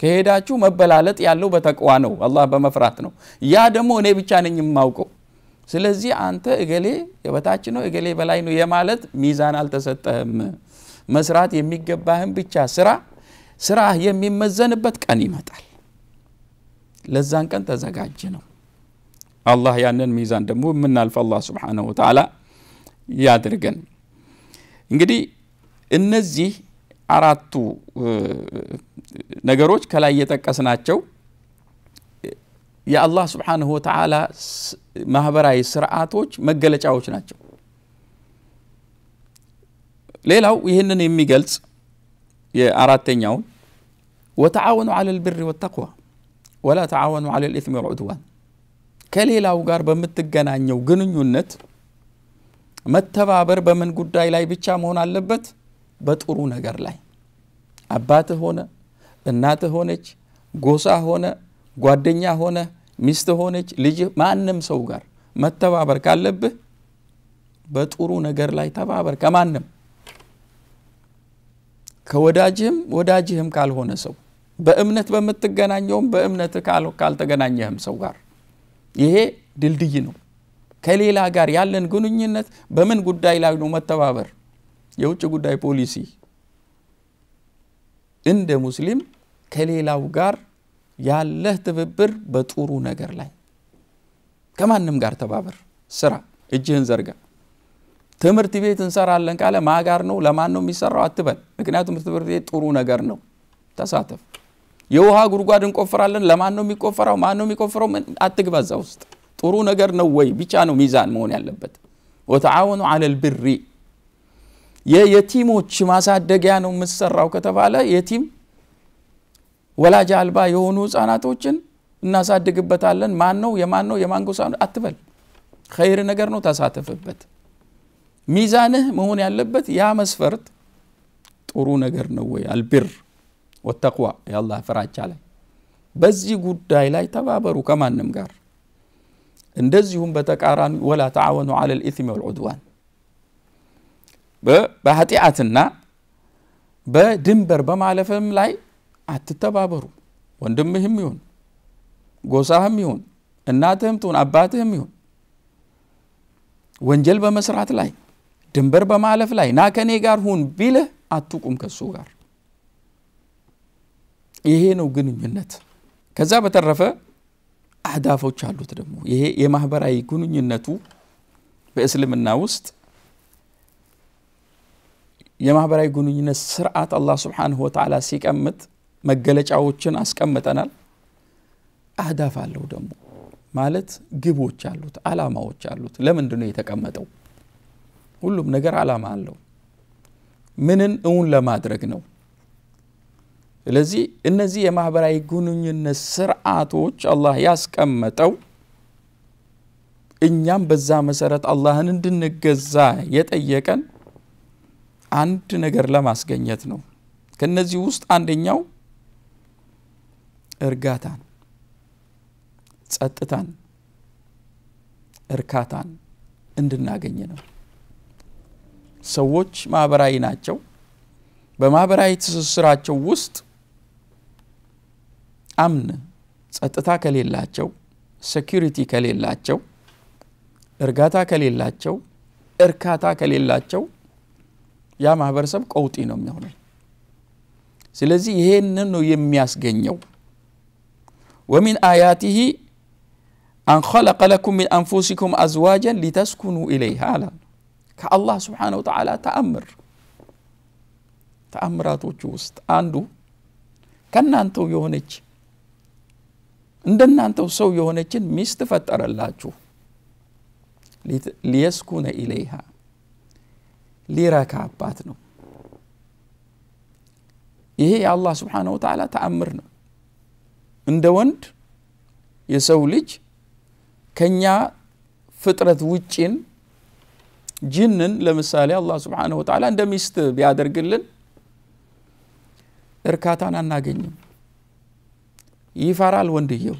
ከሄዳችሁ መበላለጥ ያለው በተቅዋ ነው አላህ በመፍራት ነው ያ ደግሞ እኔ ብቻ ነኝ የማውቀው ስለዚህ አንተ እገሌ የበታች ነው እገሌ በላይ ነው የማለት ሚዛን አልተሰጠህም። መስራት የሚገባህን ብቻ ስራ። ስራህ የሚመዘንበት ቀን ይመጣል። ለዛን ቀን ተዘጋጅ ነው። አላህ ያንን ሚዛን ደግሞ የምናልፈ አላህ ስብሓነሁ ወተዓላ ያድርገን። እንግዲህ እነዚህ አራቱ ነገሮች ከላይ የጠቀስናቸው የአላህ ስብሓንሁ ወተዓላ ማህበራዊ ስርዓቶች መገለጫዎች ናቸው። ሌላው ይህንን የሚገልጽ የአራተኛውን ወተዓወኑ አለል ብሪ ወተቅዋ ወላ ተዓወኑ አለል ኢትሚ ወልዑድዋን ከሌላው ጋር በምትገናኘው ግንኙነት መተባበር በምን ጉዳይ ላይ ብቻ መሆን አለበት? በጥሩ ነገር ላይ አባትህ ሆነ እናትህ ሆነች፣ ጎሳ ሆነ፣ ጓደኛ ሆነ ሚስት ሆነች ልጅ ማንም ሰው ጋር መተባበር ካለብህ በጥሩ ነገር ላይ ተባበር ከማንም ከወዳጅህም ወዳጅህም ካልሆነ ሰው በእምነት በምትገናኘውም በእምነት ካልተገናኘህም ሰው ጋር ይሄ ድልድይ ነው ከሌላ ጋር ያለን ግንኙነት በምን ጉዳይ ላይ ነው መተባበር የውጭ ጉዳይ ፖሊሲ እንደ ሙስሊም ከሌላው ጋር ያለህ ትብብር በጥሩ ነገር ላይ ከማንም ጋር ተባበር ስራ እጅህን ዘርጋ ትምህርት ቤት እንሰራለን ካለ ማ ጋር ነው ለማን ነው የሚሰራው አትበል ምክንያቱም ትምህርት ቤት ጥሩ ነገር ነው ተሳተፍ የውሃ ጉድጓድ እንቆፍራለን ለማን ነው የሚቆፈረው ማን ነው የሚቆፍረው አትግባ እዛ ውስጥ ጥሩ ነገር ነው ወይ ብቻ ነው ሚዛን መሆን ያለበት ወተዓወኑ አለል ብሪ የየቲሞች ማሳደጊያ ነው የምትሰራው ከተባለ የቲም ወላጅ አልባ የሆኑ ህፃናቶችን እናሳድግበታለን። ማን ነው የማን ነው የማን ጎሳ አትበል። ኸይር ነገር ነው ተሳተፍበት። ሚዛንህ መሆን ያለበት ያ መስፈርት ጥሩ ነገር ነው ወይ አልቢር ወተቅዋ የአላህ ፍራቻ ላይ በዚህ ጉዳይ ላይ ተባበሩ ከማንም ጋር። እንደዚሁም በተቃራኒ ወላ ተዓወኑ አለል ኢትሚ ወልዑድዋን በኃጢአትና በድንበር በማለፍም ላይ አትተባበሩ። ወንድምህም ይሁን ጎሳህም ይሁን እናትህም ትሁን አባትህም ይሁን ወንጀል በመስራት ላይ ድንበር በማለፍ ላይ ና ከኔ ጋር ሁን ቢልህ አትቁም ከሱ ጋር። ይሄ ነው ግንኙነት። ከዛ በተረፈ አህዳፎች አሉት ደግሞ ይሄ የማህበራዊ ግንኙነቱ በእስልምና ውስጥ የማህበራዊ ግንኙነት ስርዓት አላህ ስብሓንሁ ወተዓላ ሲቀምጥ መገለጫዎችን አስቀምጠናል። አህዳፍ አለው ደግሞ ማለት ግቦች አሉት፣ አላማዎች አሉት። ለምንድን ነው የተቀመጠው? ሁሉም ነገር አላማ አለው። ምንን እውን ለማድረግ ነው? ስለዚህ እነዚህ የማህበራዊ ግንኙነት ስርዓቶች አላህ ያስቀመጠው እኛም በዛ መሰረት አላህን እንድንገዛ የጠየቀን አንድ ነገር ለማስገኘት ነው። ከነዚህ ውስጥ አንደኛው እርጋታን፣ ጸጥታን፣ እርካታን እንድናገኝ ነው። ሰዎች ማህበራዊ ናቸው። በማህበራዊ ትስስራቸው ውስጥ አምን ጸጥታ ከሌላቸው፣ ሴኪሪቲ ከሌላቸው፣ እርጋታ ከሌላቸው፣ እርካታ ከሌላቸው ያ ማህበረሰብ ቀውጢ ነው የሚሆነው። ስለዚህ ይሄንን ነው የሚያስገኘው ومن آياته أن خلق لكم من أنفسكم أزواجا لتسكنوا إليها كالله سبحانه وتعالى تأمر تأمرات وجوست عنده كان أنتو يهونج عندنا أنتو سو يهونج مستفتر الله ليسكن إليها ليراك عباتنا يهي الله سبحانه وتعالى تأمرنا እንደ ወንድ የሰው ልጅ ከኛ ፍጥረት ውጪን ጅንን ለምሳሌ አላህ ስብሓነሁ ወተላ እንደ ሚስት ቢያደርግልን እርካታን አናገኝም። ይፈራል ወንድየው።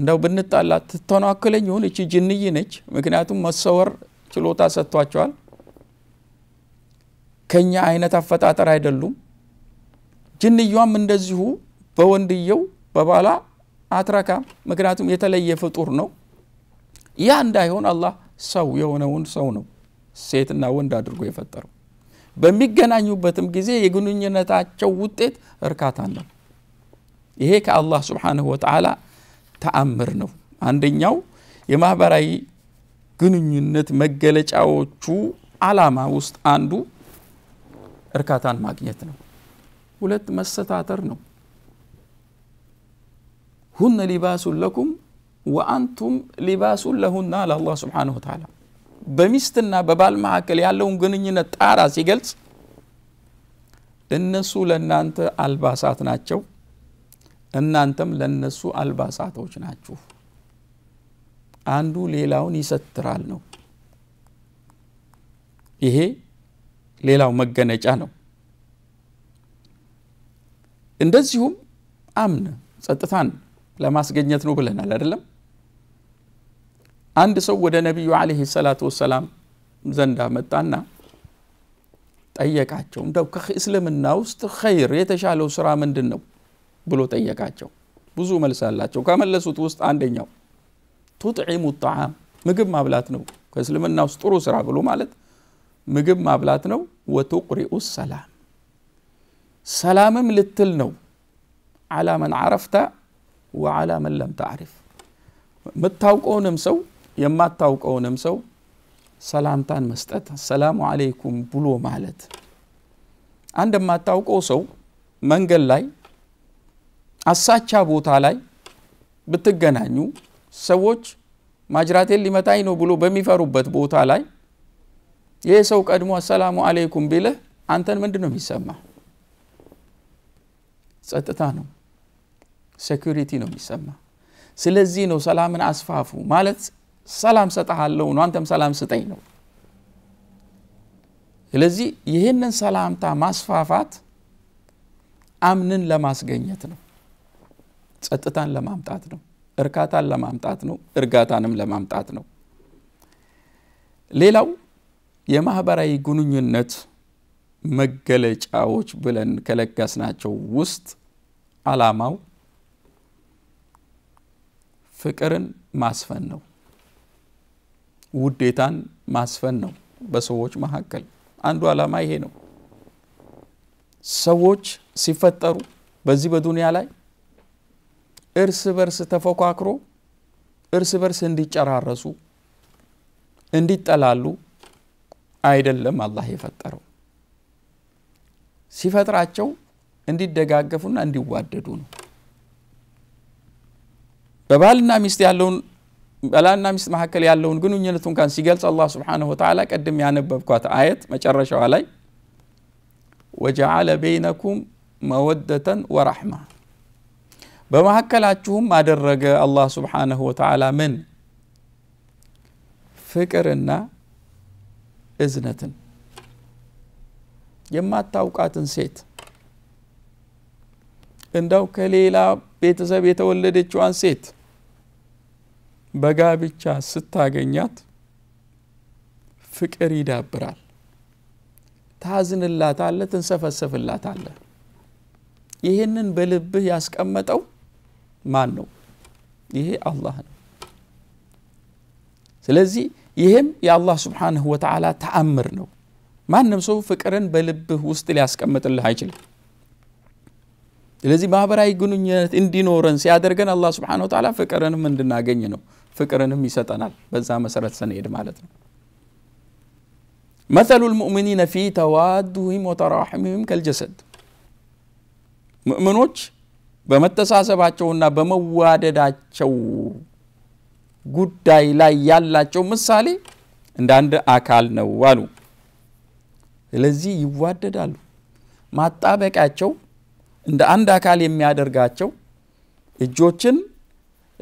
እንደው ብንጣላ ትተናክለኝ ይሁን እቺ ጅንይ ነች። ምክንያቱም መሰወር ችሎታ ሰጥቷቸዋል። ከኛ አይነት አፈጣጠር አይደሉም። ጅንያም እንደዚሁ በወንድየው በባሏ አትረካም። ምክንያቱም የተለየ ፍጡር ነው። ያ እንዳይሆን አላህ ሰው የሆነውን ሰው ነው ሴትና ወንድ አድርጎ የፈጠረው። በሚገናኙበትም ጊዜ የግንኙነታቸው ውጤት እርካታን ነው። ይሄ ከአላህ ስብሓንሁ ወተዓላ ተአምር ነው። አንደኛው የማህበራዊ ግንኙነት መገለጫዎቹ አላማ ውስጥ አንዱ እርካታን ማግኘት ነው። ሁለት መሰታተር ነው። ሁነ ሊባሱን ለኩም ወአንቱም ሊባሱን ለሁና አለ አላህ ስብሓንሁ ተዓላ በሚስትና በባል መካከል ያለውን ግንኙነት ጣራ ሲገልጽ እነሱ ለእናንተ አልባሳት ናቸው እናንተም ለነሱ አልባሳቶች ናችሁ አንዱ ሌላውን ይሰትራል ነው ይሄ ሌላው መገነጫ ነው እንደዚሁም አምነ ጸጥታን ለማስገኘት ነው ብለናል አይደለም አንድ ሰው ወደ ነቢዩ አለ ሰላቱ ወሰላም ዘንዳ መጣና ጠየቃቸው እንደው ከእስልምና ውስጥ ኸይር የተሻለው ስራ ምንድን ነው ብሎ ጠየቃቸው ብዙ መልስ አላቸው ከመለሱት ውስጥ አንደኛው ቱጥዒሙ ጣዓም ምግብ ማብላት ነው ከእስልምና ውስጥ ጥሩ ስራ ብሎ ማለት ምግብ ማብላት ነው ወቱቅሪኡ ሰላም ሰላምም ልትል ነው አላ መን ዓረፍታ ወዓላ መን ለም ታዕሪፍ የምታውቀውንም ሰው የማታውቀውንም ሰው ሰላምታን መስጠት አሰላሙ አለይኩም ብሎ ማለት አንድ የማታውቀው ሰው መንገድ ላይ አሳቻ ቦታ ላይ ብትገናኙ ሰዎች ማጅራቴን ሊመታኝ ነው ብሎ በሚፈሩበት ቦታ ላይ ይህ ሰው ቀድሞ አሰላሙ አለይኩም ቢልህ አንተን ምንድን ነው የሚሰማ? ጸጥታ ነው። ሴኩሪቲ ነው የሚሰማ ስለዚህ ነው ሰላምን አስፋፉ ማለት ሰላም ሰጠሃለው ነው አንተም ሰላም ስጠኝ ነው ስለዚህ ይህንን ሰላምታ ማስፋፋት አምንን ለማስገኘት ነው ጸጥታን ለማምጣት ነው እርካታን ለማምጣት ነው እርጋታንም ለማምጣት ነው ሌላው የማህበራዊ ግንኙነት መገለጫዎች ብለን ከለጋስናቸው ውስጥ አላማው ፍቅርን ማስፈን ነው። ውዴታን ማስፈን ነው። በሰዎች መካከል አንዱ ዓላማ ይሄ ነው። ሰዎች ሲፈጠሩ በዚህ በዱንያ ላይ እርስ በርስ ተፎካክሮ እርስ በርስ እንዲጨራረሱ እንዲጠላሉ አይደለም አላህ የፈጠረው። ሲፈጥራቸው እንዲደጋገፉና እንዲዋደዱ ነው። በባልና ሚስት ያለውን ባላና ሚስት መካከል ያለውን ግንኙነት እንኳን ሲገልጽ አላህ ስብሓንሁ ወተዓላ ቀድም ያነበብኳት አየት መጨረሻዋ ላይ ወጀዓለ በይነኩም መወደተን ወራሕማ በመካከላችሁም አደረገ አላህ ስብሓንሁ ወተዓላ ምን ፍቅርና እዝነትን የማታውቃትን ሴት እንዳው ከሌላ ቤተሰብ የተወለደችዋን ሴት በጋብቻ ስታገኛት ፍቅር ይዳብራል። ታዝንላታለ ትንሰፈሰፍላታለ። ይህንን በልብህ ያስቀመጠው ማን ነው? ይሄ አላህ ነው። ስለዚህ ይህም የአላህ ስብሓንሁ ወተዓላ ተአምር ነው። ማንም ሰው ፍቅርን በልብህ ውስጥ ሊያስቀምጥልህ አይችልም። ስለዚህ ማህበራዊ ግንኙነት እንዲኖረን ሲያደርገን አላህ ስብሓነሁ ወተዓላ ፍቅርንም እንድናገኝ ነው። ፍቅርንም ይሰጠናል በዛ መሰረት ስንሄድ ማለት ነው መሰሉ ልሙእሚኒነ ፊ ተዋዱሂም ወተራሕምህም ከልጀሰድ ሙእምኖች በመተሳሰባቸውና በመዋደዳቸው ጉዳይ ላይ ያላቸው ምሳሌ እንደ አንድ አካል ነው አሉ ስለዚህ ይዋደዳሉ ማጣበቂያቸው እንደ አንድ አካል የሚያደርጋቸው እጆችን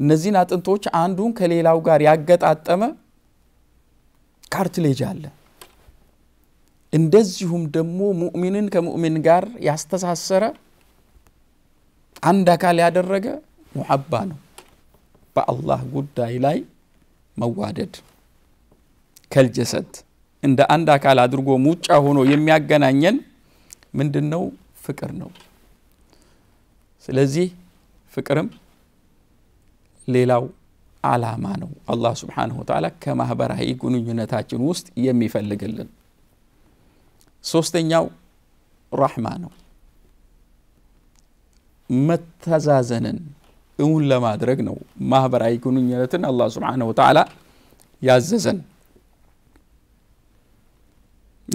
እነዚህን አጥንቶች አንዱን ከሌላው ጋር ያገጣጠመ ካርትሌጅ አለ። እንደዚሁም ደግሞ ሙእሚንን ከሙእሚን ጋር ያስተሳሰረ አንድ አካል ያደረገ ሙሐባ ነው። በአላህ ጉዳይ ላይ መዋደድ ከልጀሰት እንደ አንድ አካል አድርጎ ሙጫ ሆኖ የሚያገናኘን ምንድን ነው? ፍቅር ነው። ስለዚህ ፍቅርም ሌላው አላማ ነው አላህ ስብሓንሁ ወተላ ከማህበራዊ ግንኙነታችን ውስጥ የሚፈልግልን ሶስተኛው ራሕማ ነው መተዛዘንን እውን ለማድረግ ነው ማህበራዊ ግንኙነትን አላህ ስብሓንሁ ወተላ ያዘዘን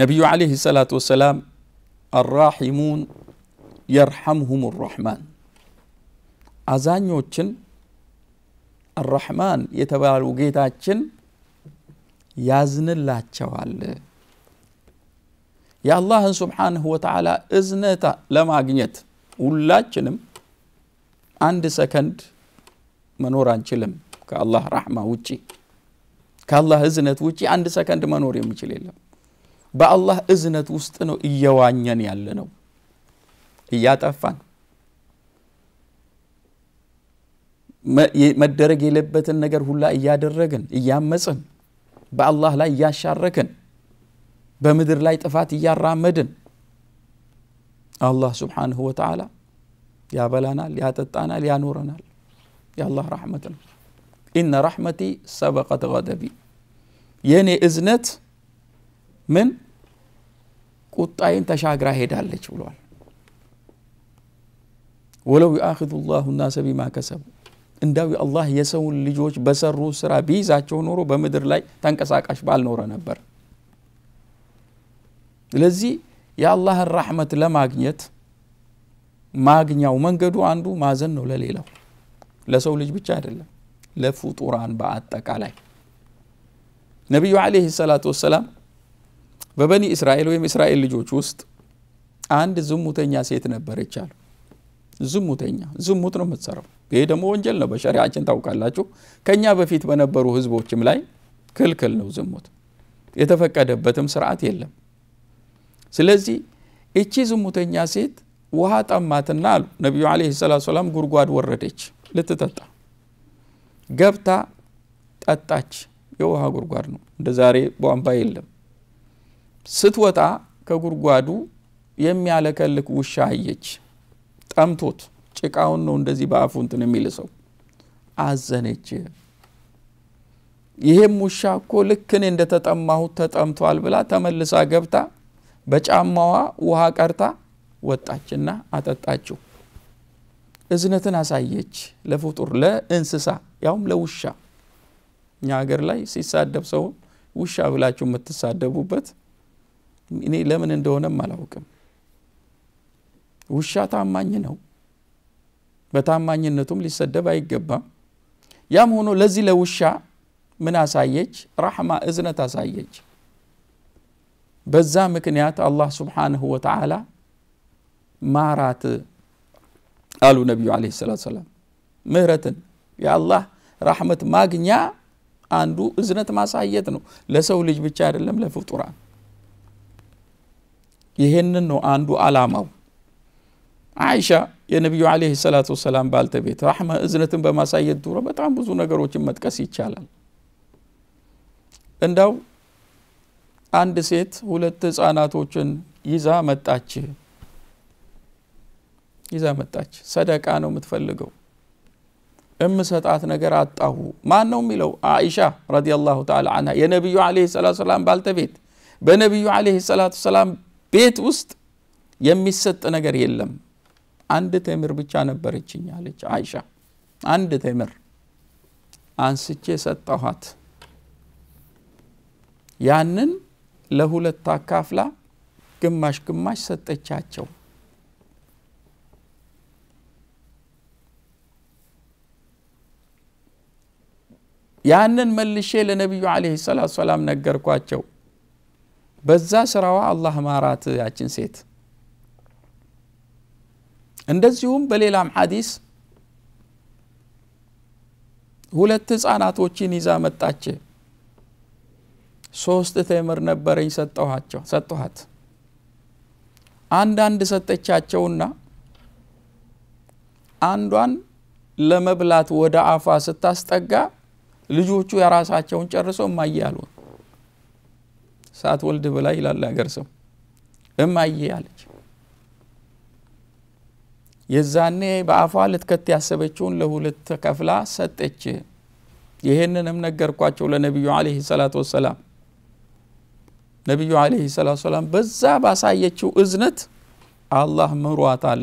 ነቢዩ ዓለይህ ሰላቱ ወሰላም አራሒሙን የርሐምሁም ራሕማን አዛኞችን አራህማን የተባሉ ጌታችን ያዝንላቸዋል። የአላህን ስብሓንሁ ወተዓላ እዝነታ ለማግኘት ሁላችንም አንድ ሰከንድ መኖር አንችልም። ከአላህ ራሕማ ውጪ ከአላህ እዝነት ውጪ አንድ ሰከንድ መኖር የሚችል የለም። በአላህ እዝነት ውስጥ ነው እየዋኘን ያለ ነው እያጠፋን መደረግ የለበትን ነገር ሁላ እያደረግን እያመፅን በአላህ ላይ እያሻረክን በምድር ላይ ጥፋት እያራመድን አላህ ስብሓንሁ ወተዓላ ያበላናል ያጠጣናል ያኖረናል የአላህ ረሕመት ነው ኢነ ረሕመቲ ሰበቀት ገደቢ የእኔ እዝነት ምን ቁጣዬን ተሻግራ ሄዳለች ብሏል ወለው ዩአኪዙ ላሁ ናሰ ቢማ ከሰቡ እንዳው አላህ የሰውን ልጆች በሰሩ ስራ ቢይዛቸው ኖሮ በምድር ላይ ተንቀሳቃሽ ባልኖረ ነበር ስለዚህ የአላህን ራሕመት ለማግኘት ማግኛው መንገዱ አንዱ ማዘን ነው ለሌላው ለሰው ልጅ ብቻ አይደለም ለፍጡራን በአጠቃላይ ነቢዩ አለህ ሰላት ወሰላም በበኒ እስራኤል ወይም እስራኤል ልጆች ውስጥ አንድ ዝሙተኛ ሴት ነበረች አሉ ዝሙተኛ ዝሙት ነው የምትሰራው ይሄ ደግሞ ወንጀል ነው በሸሪያችን ታውቃላችሁ ከእኛ በፊት በነበሩ ህዝቦችም ላይ ክልክል ነው ዝሙት የተፈቀደበትም ስርዓት የለም ስለዚህ እቺ ዝሙተኛ ሴት ውሃ ጠማትና አሉ ነቢዩ አለ ሰላት ሰላም ጉድጓድ ወረደች ልትጠጣ ገብታ ጠጣች የውሃ ጉድጓድ ነው እንደ ዛሬ ቧንቧ የለም ስትወጣ ከጉድጓዱ የሚያለከልክ ውሻ አየች ጠምቶት ጭቃውን ነው እንደዚህ በአፉ እንትን የሚል ሰው አዘነች ይሄም ውሻ እኮ ልክ እኔ እንደተጠማሁት ተጠምቷል ብላ ተመልሳ ገብታ በጫማዋ ውሃ ቀርታ ወጣችና አጠጣችው እዝነትን አሳየች ለፍጡር ለእንስሳ ያውም ለውሻ እኛ ሀገር ላይ ሲሳደብ ሰው ውሻ ብላችሁ የምትሳደቡበት እኔ ለምን እንደሆነም አላውቅም ውሻ ታማኝ ነው በታማኝነቱም ሊሰደብ አይገባም ያም ሆኖ ለዚህ ለውሻ ምን አሳየች ራሕማ እዝነት አሳየች በዛ ምክንያት አላህ ስብሓንሁ ወተዓላ ማራት አሉ ነቢዩ ለ ሰላት ሰላም ምህረትን የአላህ ራሕመት ማግኛ አንዱ እዝነት ማሳየት ነው ለሰው ልጅ ብቻ አይደለም ለፍጡራን ይሄንን ነው አንዱ አላማው አይሻ የነቢዩ አለህ ሰላት ወሰላም ባልተቤት ራሕመ እዝነትን በማሳየት ዱሮ በጣም ብዙ ነገሮችን መጥቀስ ይቻላል። እንዳው አንድ ሴት ሁለት ህፃናቶችን ይዛ መጣች ይዛ መጣች። ሰደቃ ነው የምትፈልገው። እምሰጣት ነገር አጣሁ። ማን ነው የሚለው? አኢሻ ላሁ ተዓላ አንሃ የነቢዩ ለ ሰላቱ ሰላም ባልተቤት። በነቢዩ አለይሂ ሰላቱ ሰላም ቤት ውስጥ የሚሰጥ ነገር የለም። አንድ ተምር ብቻ ነበረችኝ አለች አይሻ። አንድ ተምር አንስቼ ሰጠኋት። ያንን ለሁለት አካፍላ ግማሽ ግማሽ ሰጠቻቸው። ያንን መልሼ ለነቢዩ ዓለይሂ ሰላት ሰላም ነገርኳቸው። በዛ ስራዋ አላህ ማራት ያችን ሴት እንደዚሁም በሌላም ሐዲስ ሁለት ህፃናቶችን ይዛ መጣች ሶስት ቴምር ነበረኝ ሰጠኋቸው ሰጠኋት አንዳንድ ሰጠቻቸውና አንዷን ለመብላት ወደ አፏ ስታስጠጋ ልጆቹ የራሳቸውን ጨርሰው እማዬ አሉን ሳትወልድ ብላ ይላል አገር ሰው እማዬ አለች የዛኔ በአፏ ልትከት ያሰበችውን ለሁለት ተከፍላ ሰጠች። ይሄንንም ነገርኳቸው ለነቢዩ አለህ ሰላት ወሰላም። ነቢዩ አለህ ሰላቱ ወሰላም በዛ ባሳየችው እዝነት አላህ ምሯታል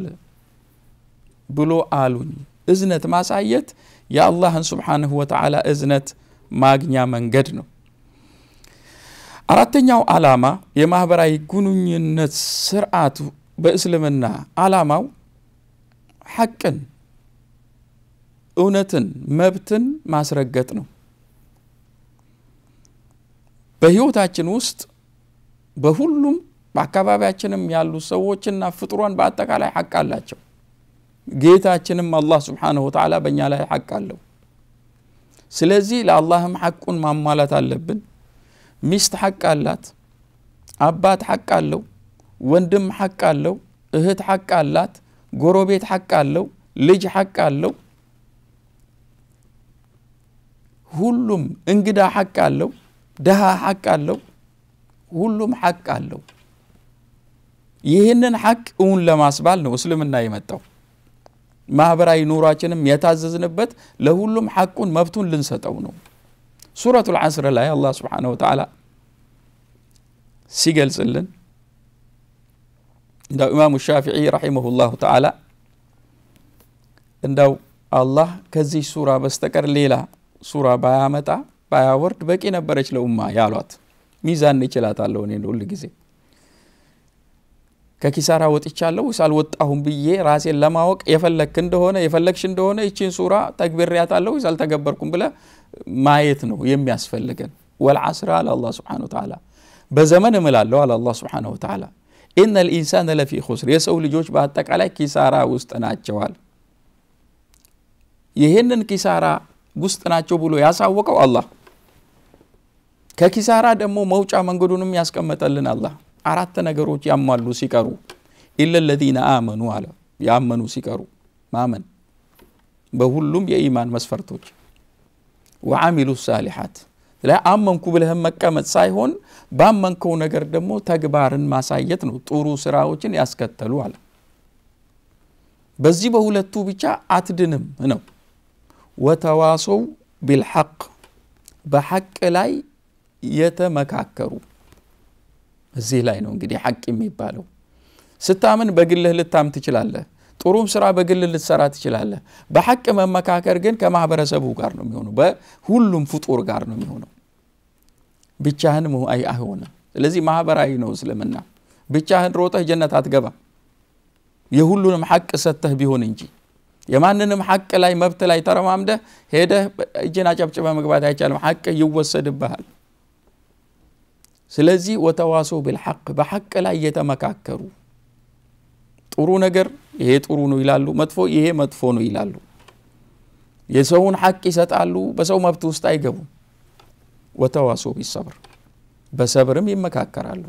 ብሎ አሉኝ። እዝነት ማሳየት የአላህን ስብሓንሁ ወተዓላ እዝነት ማግኛ መንገድ ነው። አራተኛው ዓላማ የማህበራዊ ግንኙነት ስርዓቱ በእስልምና ዓላማው ሐቅን፣ እውነትን፣ መብትን ማስረገጥ ነው። በህይወታችን ውስጥ በሁሉም በአካባቢያችንም ያሉ ሰዎችና ፍጥሯን በአጠቃላይ ሐቅ አላቸው። ጌታችንም አላህ ስብሓነሁ ወተዓላ በእኛ ላይ ሐቅ አለው። ስለዚህ ለአላህም ሐቁን ማሟላት አለብን። ሚስት ሐቅ አላት፣ አባት ሐቅ አለው፣ ወንድም ሐቅ አለው፣ እህት ሐቅ አላት፣ ጎረቤት ሐቅ አለው፣ ልጅ ሐቅ አለው፣ ሁሉም እንግዳ ሐቅ አለው፣ ደሃ ሐቅ አለው፣ ሁሉም ሐቅ አለው። ይህንን ሐቅ እውን ለማስባል ነው እስልምና የመጣው። ማህበራዊ ኑሯችንም የታዘዝንበት ለሁሉም ሐቁን መብቱን ልንሰጠው ነው። ሱረቱል ዐስር ላይ አላ ስብሓነ ወተዓላ ሲገልጽልን ndaw ኢማሙ ሻፊዒ ረሒመሁ ላሁ ተዓላ እንዳው አላህ ከዚህ ሱራ በስተቀር ሌላ ሱራ ባያመጣ ባያወርድ በቂ ነበረች ለኡማ ያሏት ሚዛን ይችላታለሁ እኔ ሁል ጊዜ ከኪሳራ ወጥቻለሁ ሳልወጣሁም ብዬ ራሴን ለማወቅ የፈለክ እንደሆነ የፈለግሽ እንደሆነ ይችን ሱራ ተግብሬያታለሁ ሳልተገበርኩም ብለ ማየት ነው የሚያስፈልገን ወልዓስር አለ አላህ ስብሓን ወተዓላ በዘመን እምላለሁ አለ አላህ ስብሓን ወተዓላ ኢነል ኢንሳነ ለፊ ኹስር የሰው ልጆች በአጠቃላይ ኪሳራ ውስጥ ናቸዋል ይህንን ኪሳራ ውስጥ ናቸው ብሎ ያሳወቀው አላህ ከኪሳራ ደግሞ መውጫ መንገዱንም ያስቀመጠልን አላህ አራት ነገሮች ያሟሉ ሲቀሩ ኢለ ለዚነ አመኑ አለ ያመኑ ሲቀሩ ማመን በሁሉም የኢማን መስፈርቶች ወአሚሉ ሳሊሓት አመንኩ ብለህም መቀመጥ ሳይሆን ባመንከው ነገር ደግሞ ተግባርን ማሳየት ነው ጥሩ ስራዎችን ያስከተሉ አለ በዚህ በሁለቱ ብቻ አትድንም ነው ወተዋሶው ቢልሐቅ በሐቅ ላይ የተመካከሩ እዚህ ላይ ነው እንግዲህ ሐቅ የሚባለው ስታምን በግልህ ልታም ትችላለህ ጥሩም ስራ በግል ልትሰራ ትችላለህ። በሐቅ መመካከር ግን ከማህበረሰቡ ጋር ነው የሚሆነው፣ በሁሉም ፍጡር ጋር ነው የሚሆነው። ብቻህን አይሆንም። ስለዚህ ማህበራዊ ነው እስልምና። ብቻህን ሮጠህ ጀነት አትገባም። የሁሉንም ሐቅ ሰጥተህ ቢሆን እንጂ የማንንም ሐቅ ላይ መብት ላይ ተረማምደህ ሄደህ እጅን አጨብጭበ መግባት አይቻልም። ሐቅ ይወሰድብሃል። ስለዚህ ወተዋሶ ቢልሐቅ በሐቅ ላይ እየተመካከሩ ጥሩ ነገር ይሄ ጥሩ ነው ይላሉ፣ መጥፎ ይሄ መጥፎ ነው ይላሉ። የሰውን ሐቅ ይሰጣሉ፣ በሰው መብት ውስጥ አይገቡም። ወተዋሶ ቢሰብር በሰብርም ይመካከራሉ።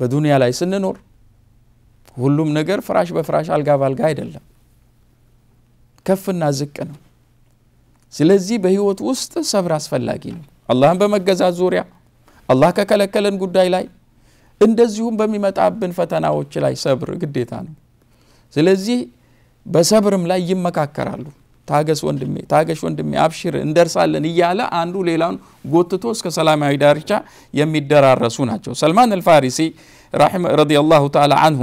በዱንያ ላይ ስንኖር ሁሉም ነገር ፍራሽ በፍራሽ አልጋ ባልጋ አይደለም፣ ከፍና ዝቅ ነው። ስለዚህ በህይወት ውስጥ ሰብር አስፈላጊ ነው። አላህን በመገዛት ዙሪያ አላህ ከከለከለን ጉዳይ ላይ እንደዚሁም በሚመጣብን ፈተናዎች ላይ ሰብር ግዴታ ነው። ስለዚህ በሰብርም ላይ ይመካከራሉ። ታገስ ወንድሜ፣ ታገሽ ወንድሜ፣ አብሽር እንደርሳለን እያለ አንዱ ሌላውን ጎትቶ እስከ ሰላማዊ ዳርቻ የሚደራረሱ ናቸው። ሰልማን አልፋሪሲ ላሁ ተላ አንሁ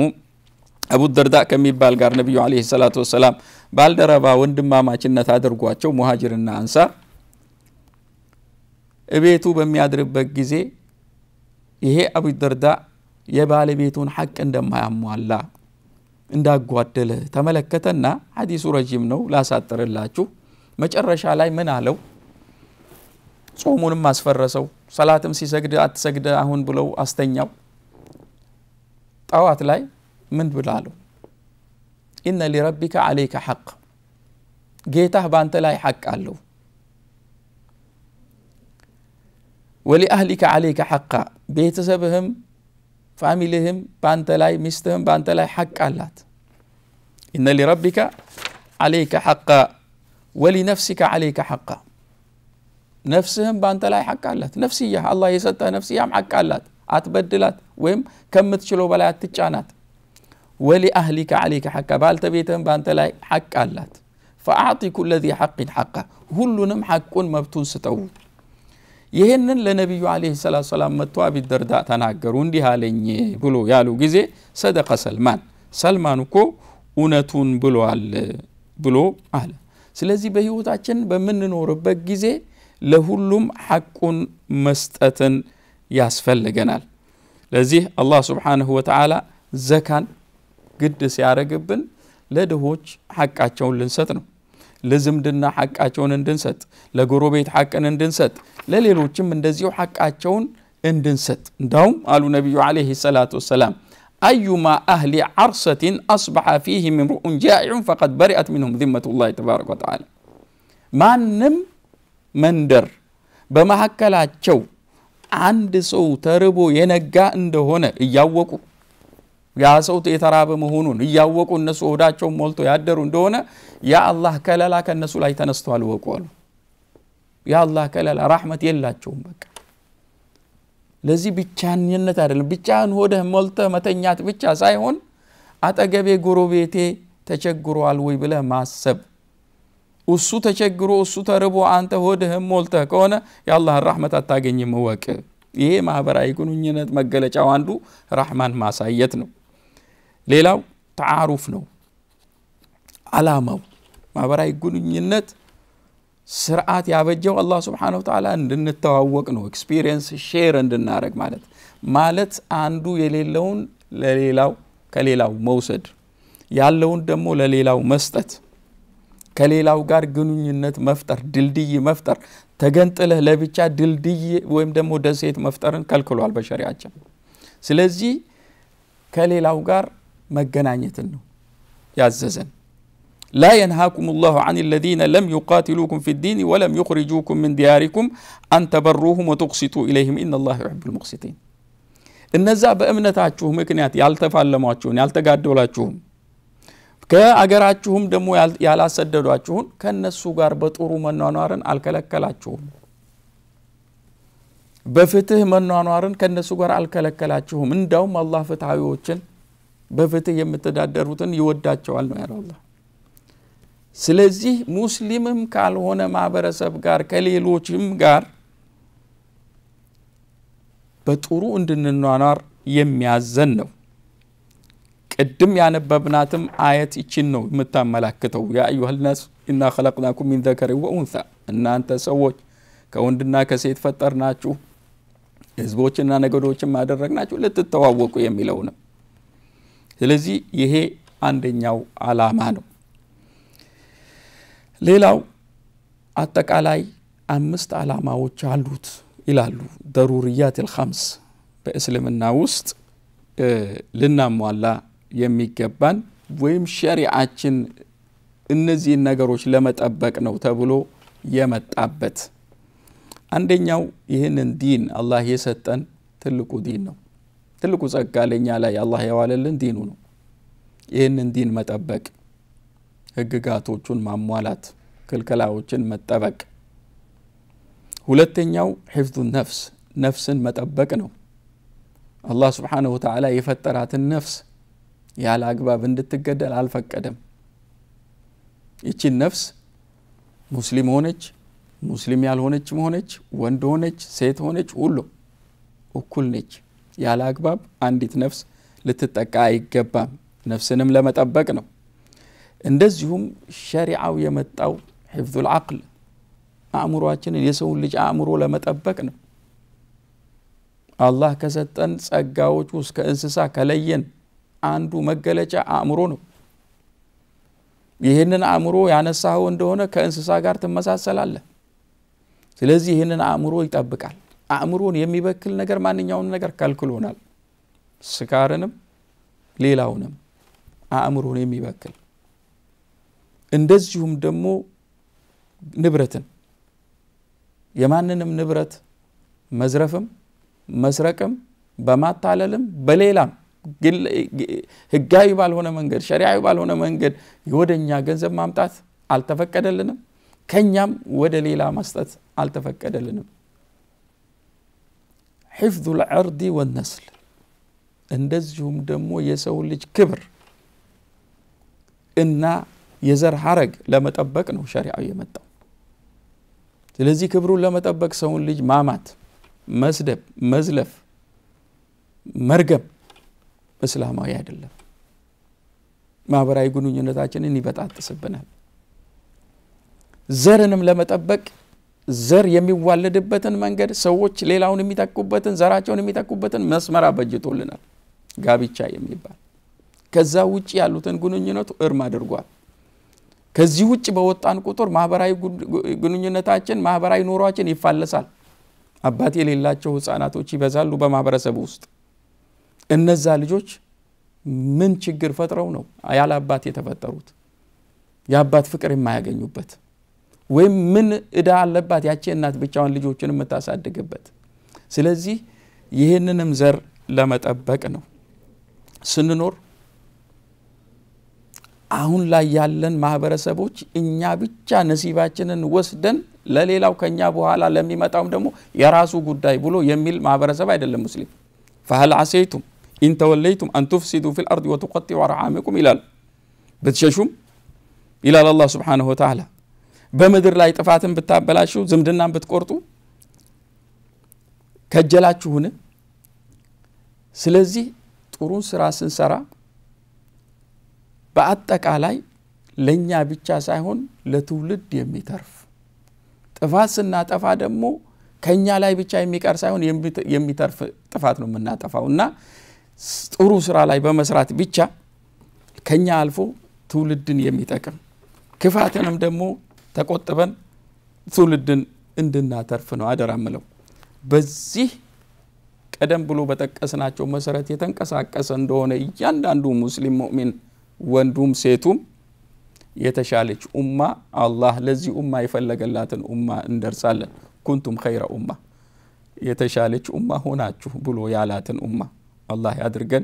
አቡ ደርዳ ከሚባል ጋር ነቢዩ ዓለይሂ ሰላቱ ወሰላም ባልደረባ ወንድማማችነት አድርጓቸው ሙሃጅርና አንሳር እቤቱ በሚያድርበት ጊዜ ይሄ አቡ ደርዳ የባለቤቱን ሐቅ እንደማያሟላ እንዳጓደለ ተመለከተና ሐዲሱ ረዥም ነው ላሳጥርላችሁ መጨረሻ ላይ ምን አለው ጾሙንም አስፈረሰው ሰላትም ሲሰግድ አትሰግደ አሁን ብለው አስተኛው ጠዋት ላይ ምን አለው? ኢነ ሊረቢከ አለይከ ሐቅ ጌታህ በአንተ ላይ ሐቅ አለው ولأهلك عليك حقا بيتسبهم فاميليهم بانتلاي مستهم بانتلاي حق اللات إن لربك عليك حقا ولنفسك عليك حقا نفسهم بانتلاي حق اللات نفسية الله يسدها نفسية مع حق اللات أتبدلات وهم كم تشلو بلا تجانات ولأهلك عليك حقا بالت بانتلاي حق اللات فأعطي كل ذي حق حقا هلنم حق مبتون ستوه ይህንን ለነቢዩ አለህ ሰላት ሰላም መጥቶ አቢደርዳ ተናገሩ እንዲህ አለኝ ብሎ ያሉ ጊዜ ሰደቀ ሰልማን ሰልማን እኮ እውነቱን ብሏል ብሎ አለ። ስለዚህ በህይወታችን በምንኖርበት ጊዜ ለሁሉም ሐቁን መስጠትን ያስፈልገናል። ለዚህ አላህ ስብሓንሁ ወተዓላ ዘካን ግድ ሲያደርግብን ለድሆች ሐቃቸውን ልንሰጥ ነው። دنا حق أشون اندنسات لغورو بيت حق أن اندنسات لليلو جم اندزيو حق أشون اندنسات دوم قالوا نبي عليه الصلاة والسلام أيما أهل عرصة أصبح فيه من رؤ جائع فقد برئت منهم ذمة الله تبارك وتعالى ማንም لا በመካከላቸው عند سو تربو የነጋ اندهونا يوكو ያ ሰው የተራበ መሆኑን እያወቁ እነሱ ሆዳቸውን ሞልቶ ያደሩ እንደሆነ የአላህ ከለላ ከእነሱ ላይ ተነስተዋል። አልወቁ አሉ። አላህ ከለላ ራሕመት የላቸውም። በቃ ለዚህ ብቻኝነት አይደለም። ብቻህን ሆደህ ሞልተህ መተኛት ብቻ ሳይሆን አጠገቤ ጎረቤቴ ተቸግሯል ወይ ብለህ ማሰብ እሱ ተቸግሮ እሱ ተርቦ አንተ ሆድህም ሞልተህ ከሆነ የአላህን ራሕመት አታገኝም። እወቅ። ይሄ ማህበራዊ ግንኙነት መገለጫው አንዱ ራሕማን ማሳየት ነው። ሌላው ተዓሩፍ ነው አላማው ማህበራዊ ግንኙነት ስርዓት ያበጀው አላ ስብን ተላ እንድንተዋወቅ ነው ኤክስፒሪየንስ ሼር እንድናደረግ ማለት ማለት አንዱ የሌለውን ለሌላው ከሌላው መውሰድ ያለውን ደግሞ ለሌላው መስጠት ከሌላው ጋር ግንኙነት መፍጠር ድልድይ መፍጠር ተገንጥለህ ለብቻ ድልድይ ወይም ደግሞ ደሴት መፍጠርን ከልክሏል በሸሪያችን ስለዚህ ከሌላው ጋር መገናኘትን ነው ያዘዘን ላ የንሃኩም ላሁ አን ለዚነ ለም ዩቃትሉኩም ፊ ዲን ወለም ዩክሪጁኩም ምን ዲያሪኩም አንተበሩሁም ወትቅሲጡ ኢለይህም ኢና ላ ዩሕብ ልሙቅሲጢን እነዛ በእምነታችሁ ምክንያት ያልተፋለሟችሁን ያልተጋደላችሁም ከአገራችሁም ደግሞ ያላሰደዷችሁን ከእነሱ ጋር በጥሩ መኗኗርን አልከለከላችሁም በፍትህ መኗኗርን ከእነሱ ጋር አልከለከላችሁም እንዳውም አላህ ፍትሐዊዎችን በፍትህ የምተዳደሩትን ይወዳቸዋል ነው ያለው አላህ። ስለዚህ ሙስሊምም ካልሆነ ማህበረሰብ ጋር ከሌሎችም ጋር በጥሩ እንድንኗኗር የሚያዘን ነው። ቅድም ያነበብናትም አየት ይችን ነው የምታመላክተው። ያ አዩሃልናስ እና ኸለቅናኩም ሚን ዘከሪን ወኡንሳ፣ እናንተ ሰዎች ከወንድና ከሴት ፈጠርናችሁ፣ ህዝቦችና ነገዶችም አደረግናችሁ ልትተዋወቁ የሚለው ነው። ስለዚህ ይሄ አንደኛው አላማ ነው ሌላው አጠቃላይ አምስት አላማዎች አሉት ይላሉ ደሩርያት ልከምስ በእስልምና ውስጥ ልናሟላ የሚገባን ወይም ሸሪአችን እነዚህን ነገሮች ለመጠበቅ ነው ተብሎ የመጣበት አንደኛው ይህንን ዲን አላህ የሰጠን ትልቁ ዲን ነው ትልቁ ጸጋ ለኛ ላይ አላህ የዋለልን ዲኑ ነው። ይህንን ዲን መጠበቅ፣ ህግጋቶቹን ማሟላት፣ ክልከላዎችን መጠበቅ። ሁለተኛው ሒፍዙ ነፍስ ነፍስን መጠበቅ ነው። አላህ ስብሓነሁ ወተዓላ የፈጠራትን ነፍስ ያለ አግባብ እንድትገደል አልፈቀደም። ይቺን ነፍስ ሙስሊም ሆነች ሙስሊም ያልሆነችም ሆነች ወንድ ሆነች ሴት ሆነች ሁሉ እኩል ነች። ያለ አግባብ አንዲት ነፍስ ልትጠቃ አይገባም። ነፍስንም ለመጠበቅ ነው። እንደዚሁም ሸሪዓው የመጣው ሒፍዙል አቅል አእምሯችንን የሰውን ልጅ አእምሮ ለመጠበቅ ነው። አላህ ከሰጠን ጸጋዎች ውስጥ ከእንስሳ ከለየን አንዱ መገለጫ አእምሮ ነው። ይህንን አእምሮ ያነሳኸው እንደሆነ ከእንስሳ ጋር ትመሳሰላለህ። ስለዚህ ይህንን አእምሮ ይጠብቃል። አእምሮን የሚበክል ነገር ማንኛውን ነገር ከልክሎናል። ስካርንም ሌላውንም አእምሮን የሚበክል እንደዚሁም ደግሞ ንብረትን የማንንም ንብረት መዝረፍም መስረቅም በማታለልም በሌላም ህጋዊ ባልሆነ መንገድ ሸሪዓዊ ባልሆነ መንገድ የወደኛ ገንዘብ ማምጣት አልተፈቀደልንም። ከእኛም ወደ ሌላ መስጠት አልተፈቀደልንም። حفظ العرض والنسل اندزجهم دمو يسو لج كبر ان يزر حرق لما تبك انه شارع يمتا تلزي كبرو لما تبك سو لج مامات مسدب مزلف مرقب اسلام يا الله ما برا يقولون ينتاجن اني بتعتصب بنا زرنم لما تبك ዘር የሚዋለድበትን መንገድ ሰዎች ሌላውን የሚጠቁበትን ዘራቸውን የሚጠቁበትን መስመር አበጅቶልናል ጋብቻ የሚባል ከዛ ውጭ ያሉትን ግንኙነቱ እርም አድርጓል ከዚህ ውጭ በወጣን ቁጥር ማህበራዊ ግንኙነታችን ማህበራዊ ኑሯችን ይፋለሳል አባት የሌላቸው ህፃናቶች ይበዛሉ በማህበረሰብ ውስጥ እነዛ ልጆች ምን ችግር ፈጥረው ነው ያለ አባት የተፈጠሩት የአባት ፍቅር የማያገኙበት ወይም ምን እዳ አለባት ያቺ እናት ብቻውን ልጆችን የምታሳድግበት? ስለዚህ ይህንንም ዘር ለመጠበቅ ነው ስንኖር አሁን ላይ ያለን ማህበረሰቦች እኛ ብቻ ነሲባችንን ወስደን ለሌላው ከኛ በኋላ ለሚመጣውም ደግሞ የራሱ ጉዳይ ብሎ የሚል ማህበረሰብ አይደለም ሙስሊም። ኢን ተወለይቱም ኢንተወለይቱም አንቱፍሲዱ ፊል አርድ ወቱቀጢዑ አርዓሚኩም ይላሉ። ብትሸሹም ይላል አላህ ስብሓነሁ ወተዓላ በምድር ላይ ጥፋትን ብታበላሹ ዝምድናን ብትቆርጡ ከጀላችሁን ስለዚህ ጥሩን ስራ ስንሰራ በአጠቃላይ ለእኛ ብቻ ሳይሆን ለትውልድ የሚተርፍ ጥፋት ስናጠፋ ደግሞ ከእኛ ላይ ብቻ የሚቀር ሳይሆን የሚተርፍ ጥፋት ነው የምናጠፋው እና ጥሩ ስራ ላይ በመስራት ብቻ ከኛ አልፎ ትውልድን የሚጠቅም ክፋትንም ደግሞ تقطبن ثولدن اندن ناترفنو عدر عملو بزيه قدم بلو بتك اسنا چو مسرت يتن قسا قسن دون ايان داندو مسلم مؤمن وندوم سيتوم يتشالج امة الله لزي امة يفلق اللاتن امة اندرسال كنتم خير امة يتشالج امة هنا چو بلو يالاتن امة الله يادرقن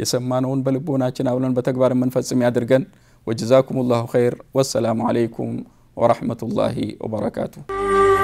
يسمانون بلبونا چناولن بتكبار من فسم يادرقن وجزاكم الله خير والسلام عليكم ورحمة الله ورحمة الله وبركاته